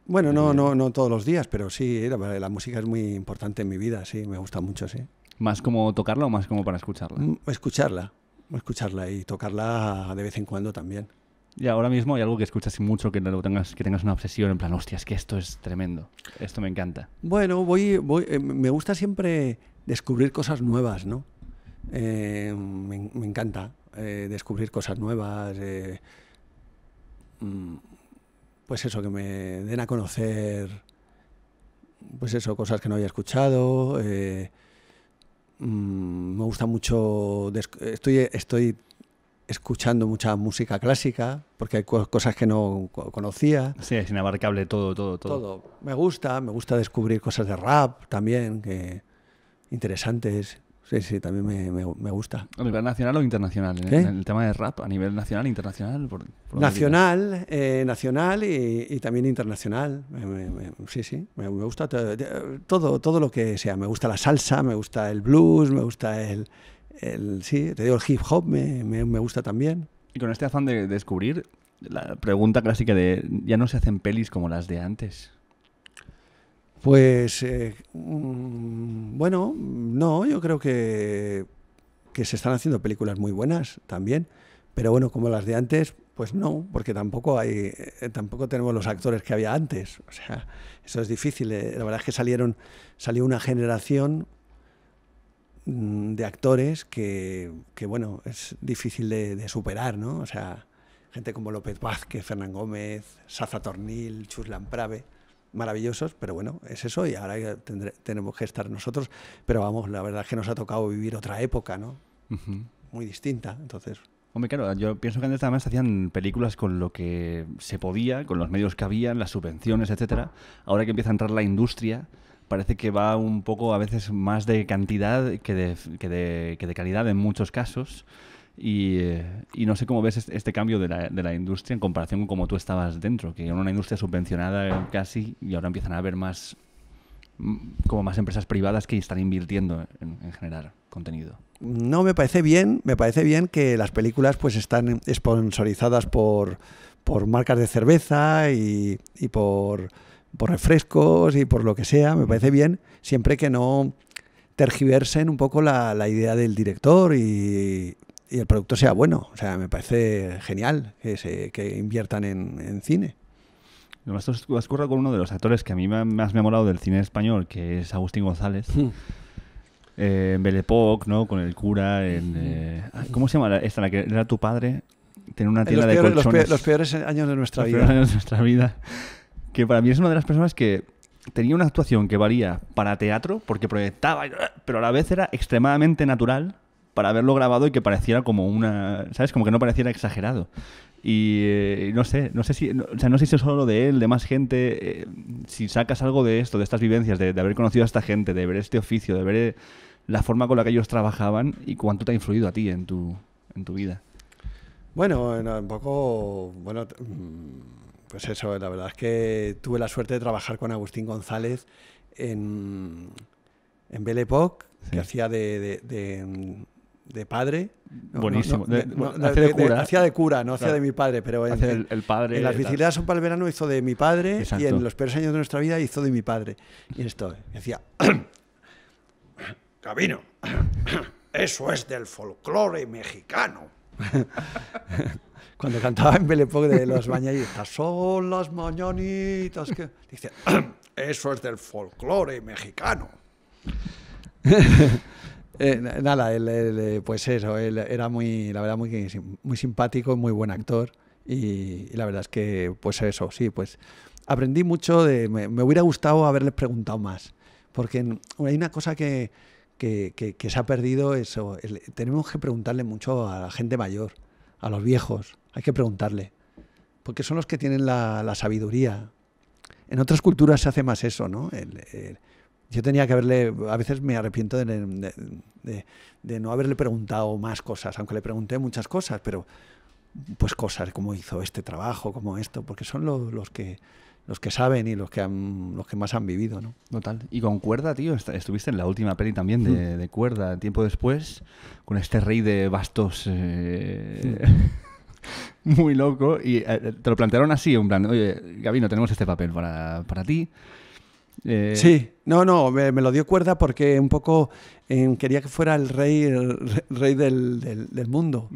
Bueno, no, no, no todos los días, pero sí, la, la, música es muy importante en mi vida, sí, me gusta mucho, sí. ¿Más como tocarla o más como para escucharla? Mm, escucharla, escucharla y tocarla de vez en cuando también. Y ahora mismo hay algo que escuchas mucho que lo tengas, que tengas una obsesión en plan, hostia, que esto es tremendo. Esto me encanta. Bueno, voy, eh, me gusta siempre descubrir cosas nuevas, ¿no? Eh, me, encanta eh, descubrir cosas nuevas. Mm, pues eso, que me den a conocer. Pues eso, cosas que no había escuchado. Mm, me gusta mucho. Estoy, estoy escuchando mucha música clásica, porque hay cosas que no conocía. Sí, es inabarcable todo, todo, todo. Todo. Me gusta, me gusta descubrir cosas de rap también, que interesantes. Sí, sí, también me, gusta. ¿A nivel nacional o internacional? ¿Eh? En el tema de rap, a nivel nacional, internacional. nacional, eh, nacional y, también internacional. sí, sí, me, gusta todo, todo lo que sea. Me gusta la salsa, me gusta el blues, me gusta el, el, sí, te digo, el hip hop me, gusta también. Y con este afán de descubrir, la pregunta clásica de, ¿ya no se hacen pelis como las de antes? Pues, eh, mm, bueno, no, yo creo que, que se están haciendo películas muy buenas también, pero bueno, como las de antes, pues no, porque tampoco hay, eh, tampoco tenemos los actores que había antes. O sea, eso es difícil. Eh, la verdad es que salieron, salió una generación Mm, de actores que, que, bueno, es difícil de, superar, ¿no? O sea, gente como López Vázquez, Fernán Gómez, Saza Tornil, Chus Prave, maravillosos, pero bueno, es eso y ahora tenemos que estar nosotros, pero vamos, la verdad es que nos ha tocado vivir otra época, ¿no? Muy distinta, entonces... Hombre, claro, yo pienso que antes además hacían películas con lo que se podía, con los medios que había, las subvenciones, etcétera. Ahora que empieza a entrar la industria, parece que va un poco a veces más de cantidad que de, que de, calidad en muchos casos. Y, eh, no sé cómo ves este cambio de la, de la, industria en comparación con cómo tú estabas dentro, que era una industria subvencionada casi y ahora empiezan a haber más mm, como más empresas privadas que están invirtiendo en, en generar contenido. No, me parece bien, me parece bien que las películas pues están sponsorizadas por, por marcas de cerveza y, y por por refrescos y por lo que sea, me parece bien, siempre que no tergiversen un poco la, la idea del director y, y, el producto sea bueno. O sea, me parece genial que, se, que inviertan en, en cine. lo más con uno de los actores que a mí más me ha molado del cine español, que es Agustín González. Hmm. en eh, Belle ¿no? Con el cura, en... Hmm. Eh, ¿Cómo se llama esta? La que era tu padre. Tiene una tienda de colchones. Los, peores, años de nuestra los Peores años de nuestra vida que para mí es una de las personas que tenía una actuación que varía para teatro, porque proyectaba, pero a la vez era extremadamente natural para haberlo grabado y que pareciera como una, ¿sabes? Como que no pareciera exagerado. Y eh, no sé, no sé si, o sea, no sé si es solo de él, de más gente, eh, si sacas algo de esto, de estas vivencias, de, haber conocido a esta gente, de ver este oficio, de ver eh, la forma con la que ellos trabajaban y cuánto te ha influido a ti en tu, en tu vida. Bueno, un poco, bueno, mm, pues eso, la verdad es que tuve la suerte de trabajar con Agustín González en, en Belle Époque, que hacía de, padre. Buenísimo. hacía de cura. de cura, no hacía de mi padre, pero en, el, padre, en Las Bicicletas son para el verano hizo de mi padre y en los peores años de nuestra vida hizo de mi padre. Y esto, decía, Cabino, [COUGHS] [COUGHS] eso es del folclore mexicano. [LAUGHS] cuando cantaba en Belle de los mañanitas, son las mañanitas que... Dice, [CLEARS THROAT] eso es del folclore mexicano. [LAUGHS] Eh, nada, eh, pues eso, él era muy, la verdad, muy, muy simpático, muy buen actor y, la verdad es que, pues eso, sí, pues aprendí mucho de... Me, hubiera gustado haberles preguntado más, porque hay una cosa que, que, que, se ha perdido eso. tenemos que preguntarle mucho a la gente mayor a los viejos, hay que preguntarle, porque son los que tienen la, sabiduría. En otras culturas se hace más eso, ¿no? yo tenía que haberle, a veces me arrepiento de, no haberle preguntado más cosas, aunque le pregunté muchas cosas, pero pues cosas, como hizo este trabajo, como esto, porque son los que los que saben y los que han, los que más han vivido, ¿no? Total. Y con cuerda, tío, estuviste en la última peli también hmm. de, cuerda, tiempo después, con este rey de bastos eh, hmm. [LAUGHS] muy loco. Y eh, te lo plantearon así, en plan, oye, Gabino, tenemos este papel para, ti. Eh, sí, no, no, me, lo dio cuerda porque un poco quería que fuera el rey, rey del, mundo.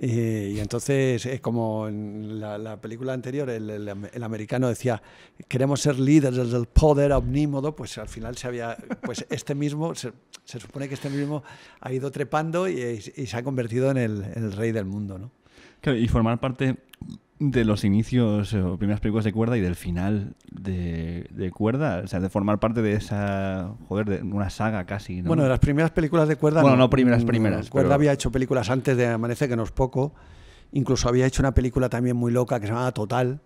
Eh, y, entonces, es como en la, película anterior, el, americano decía, queremos ser líderes del poder omnímodo, pues al final se había, pues este mismo, se, supone que este mismo ha ido trepando y, se ha convertido en el, el, rey del mundo, ¿no? Claro, y formar parte de los inicios eh, o primeras películas de cuerda y del final de, cuerda, o sea, de formar parte de esa, joder, de una saga casi. Bueno, de las primeras películas de cuerda. Bueno, no, primeras, primeras. Cuerda había hecho películas antes de Amanece, que no es poco. Incluso había hecho una película también muy loca que se llamaba Total.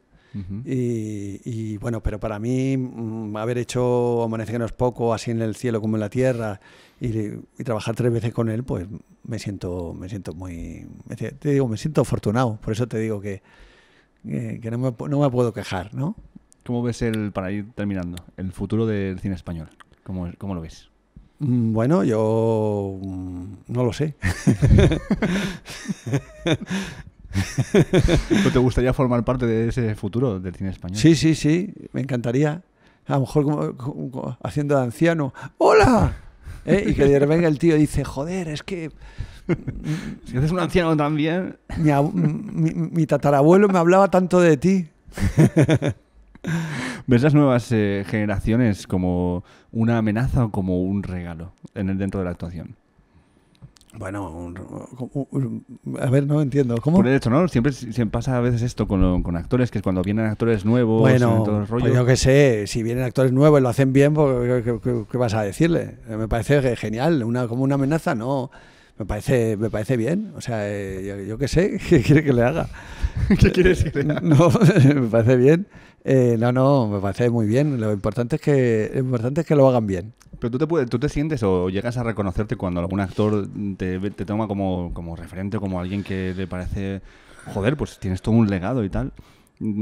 y, bueno, pero para mí mm, haber hecho Amanece que no es poco, así en el cielo como en la tierra, y, y trabajar tres veces con él, pues me siento, me siento muy, te digo, me siento afortunado. Por eso te digo que, eh, que no me, puedo quejar, ¿no? ¿Cómo ves el, para ir terminando, el futuro del cine español? ¿Cómo, lo ves? Mm, bueno, yo mm, no lo sé. [LAUGHS] ¿Te gustaría formar parte de ese futuro del cine español? Sí, sí, sí, me encantaría. A lo mejor como, haciendo de anciano. ¡Hola! ¿Eh? Y que de repente el tío dice, joder, es que si haces un anciano también. Mi, mi, tatarabuelo me hablaba tanto de ti. [LAUGHS] ¿Ves las nuevas eh, generaciones como una amenaza o como un regalo en el, dentro de la actuación? Bueno, a ver, no entiendo. ¿Cómo? Por el hecho, ¿no? Siempre, siempre pasa a veces esto con, actores, que es cuando vienen actores nuevos, bueno, todo el pues rollo. yo qué sé, si vienen actores nuevos y lo hacen bien, pues, ¿qué, qué, vas a decirle? Me parece genial. Una, como una amenaza, no me parece, me parece bien. O sea, eh, yo, qué sé, [LAUGHS] ¿qué quiere que le haga? [LAUGHS] ¿Qué quiere que eh, No, [LAUGHS] me parece bien. Eh, no, no, me parece muy bien. Lo importante es que, lo importante que lo hagan bien. Pero tú te, tú te sientes o llegas a reconocerte cuando algún actor te, te toma como, como referente, como alguien que te parece, joder, pues tienes todo un legado y tal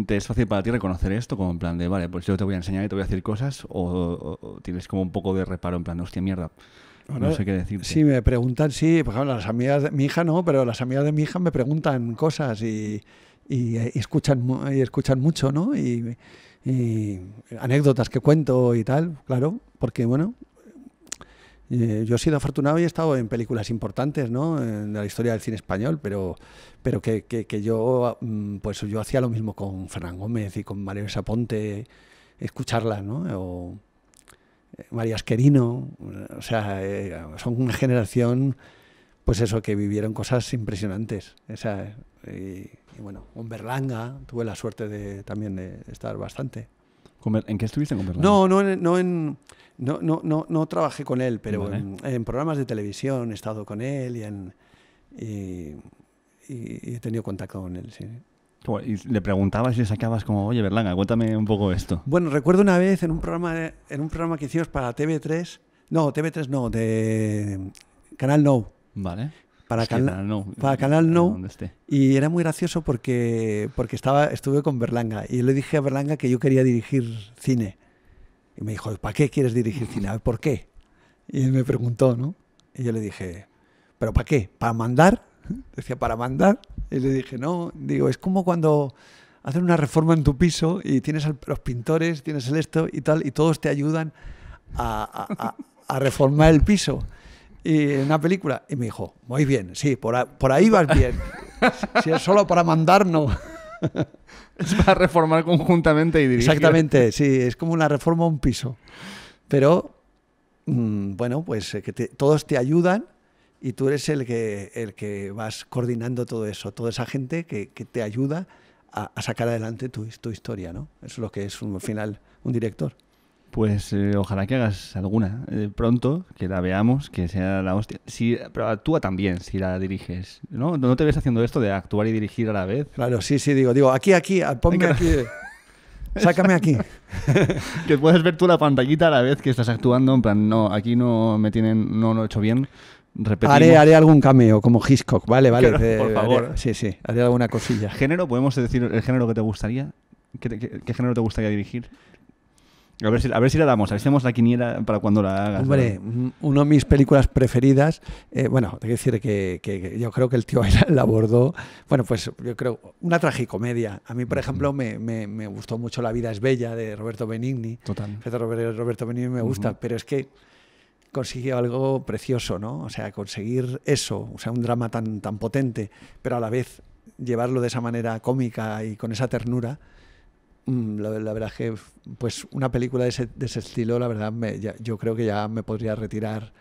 te es fácil para ti reconocer esto como en plan de, vale, pues yo te voy a enseñar y te voy a decir cosas o, tienes como un poco de reparo en plan, hostia, mierda, no sé qué decir. Sí, me preguntan, sí, por ejemplo, las amigas de mi hija no, pero las amigas de mi hija me preguntan cosas y, eh, escuchan, y escuchan mucho, ¿no? Y, anécdotas que cuento y tal, claro, porque bueno, eh, yo he sido afortunado y he estado en películas importantes, ¿no? En la historia del cine español, pero, pero que, yo, mm, pues yo hacía lo mismo con Fernán Gómez y con Mario Saponte, escucharlas, ¿no? María Asquerino, o sea, eh, son una generación, pues eso, que vivieron cosas impresionantes. y, y, bueno, con Berlanga tuve la suerte de, también de estar bastante. ¿En qué estuviste con Berlanga? No, no, en, no, no, no, trabajé con él, pero en, programas de televisión he estado con él y, en, y he tenido contacto con él, sí. Y le preguntabas y le sacabas como, oye, Berlanga, cuéntame un poco esto. Bueno, recuerdo una vez en un programa, en un programa que hicimos para TV3, no, TV3 no, de Canal No. Vale. Para, Canal No. Para Canal eh, No. Y era muy gracioso porque, porque estaba, estuve con Berlanga y le dije a Berlanga que yo quería dirigir cine. Y me dijo, ¿para qué quieres dirigir cine? ¿por qué? Y él me preguntó, ¿no? Y yo le dije, ¿pero para qué? ¿Para mandar? Decía, ¿para mandar? Y le dije, no, digo, es como cuando hacen una reforma en tu piso y tienes los pintores, tienes el esto y tal, y todos te ayudan a, reformar el piso y en una película. Y me dijo, muy bien, sí, por, ahí vas bien. Si es solo para mandar, no [LAUGHS] Es para reformar conjuntamente y dirigir. Exactamente, sí, es como una reforma a un piso. Pero, mm, bueno, pues eh, que todos te ayudan y tú eres el que, el que vas coordinando todo eso, toda esa gente que, que te ayuda a, sacar adelante tu, historia, ¿no? Eso es lo que es un, al final un director. Pues eh, ojalá que hagas alguna eh, pronto, que la veamos, que sea la hostia. Si, pero actúa también si la diriges, ¿no? ¿No te ves haciendo esto de actuar y dirigir a la vez? Claro, sí, sí, digo, digo, aquí, aquí, ah, ponme aquí. [LAUGHS] Sácame aquí. que puedes ver tú la pantallita a la vez que estás actuando, en plan, no, aquí no me tienen, no lo he hecho bien. Haré, algún cameo, como Hitchcock, vale, vale. por favor. sí, sí, [LAUGHS] haré alguna cosilla. ¿Género? ¿Podemos decir el género que te gustaría? ¿Qué, género te gustaría dirigir? A ver, si, la damos, a ver si hacemos la quiniera para cuando la hagas. Hombre, mm, una de mis películas preferidas, eh, bueno, hay que decir que, yo creo que el tío [LAUGHS] la abordó, bueno, pues yo creo, una tragicomedia. A mí, por ejemplo, me, gustó mucho La vida es bella de Roberto Benigni. Total. Roberto Benigni me gusta, pero es que consiguió algo precioso, ¿no? O sea, conseguir eso, o sea, un drama tan, tan potente, pero a la vez llevarlo de esa manera cómica y con esa ternura, mm, la, verdad es que pues una película de ese, estilo, la verdad, yo creo que ya me podría retirar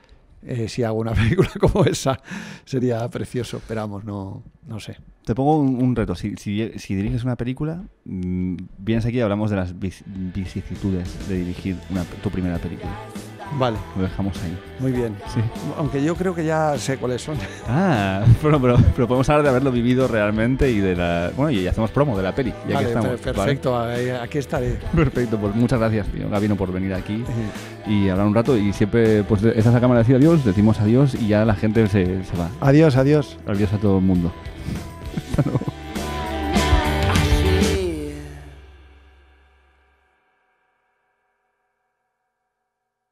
eh, si hago una [LAUGHS] película como esa. Sería precioso, pero vamos, no, no sé. Te pongo un, reto. Si, diriges una película, mm, vienes aquí y hablamos de las vicisitudes de dirigir tu primera película. Vale. Lo dejamos ahí. Muy bien. Aunque yo creo que ya sé cuáles son. [LAUGHS] Ah, pero, podemos hablar de haberlo vivido realmente y de la. Bueno, y hacemos promo de la peli. perfecto, aquí estaré. Perfecto, pues muchas gracias, Gabino, por venir aquí y hablar un rato. Y siempre, pues, esa es cámara de adiós, decimos adiós y ya la gente se, se va. Adiós, adiós. Adiós a todo el mundo. あの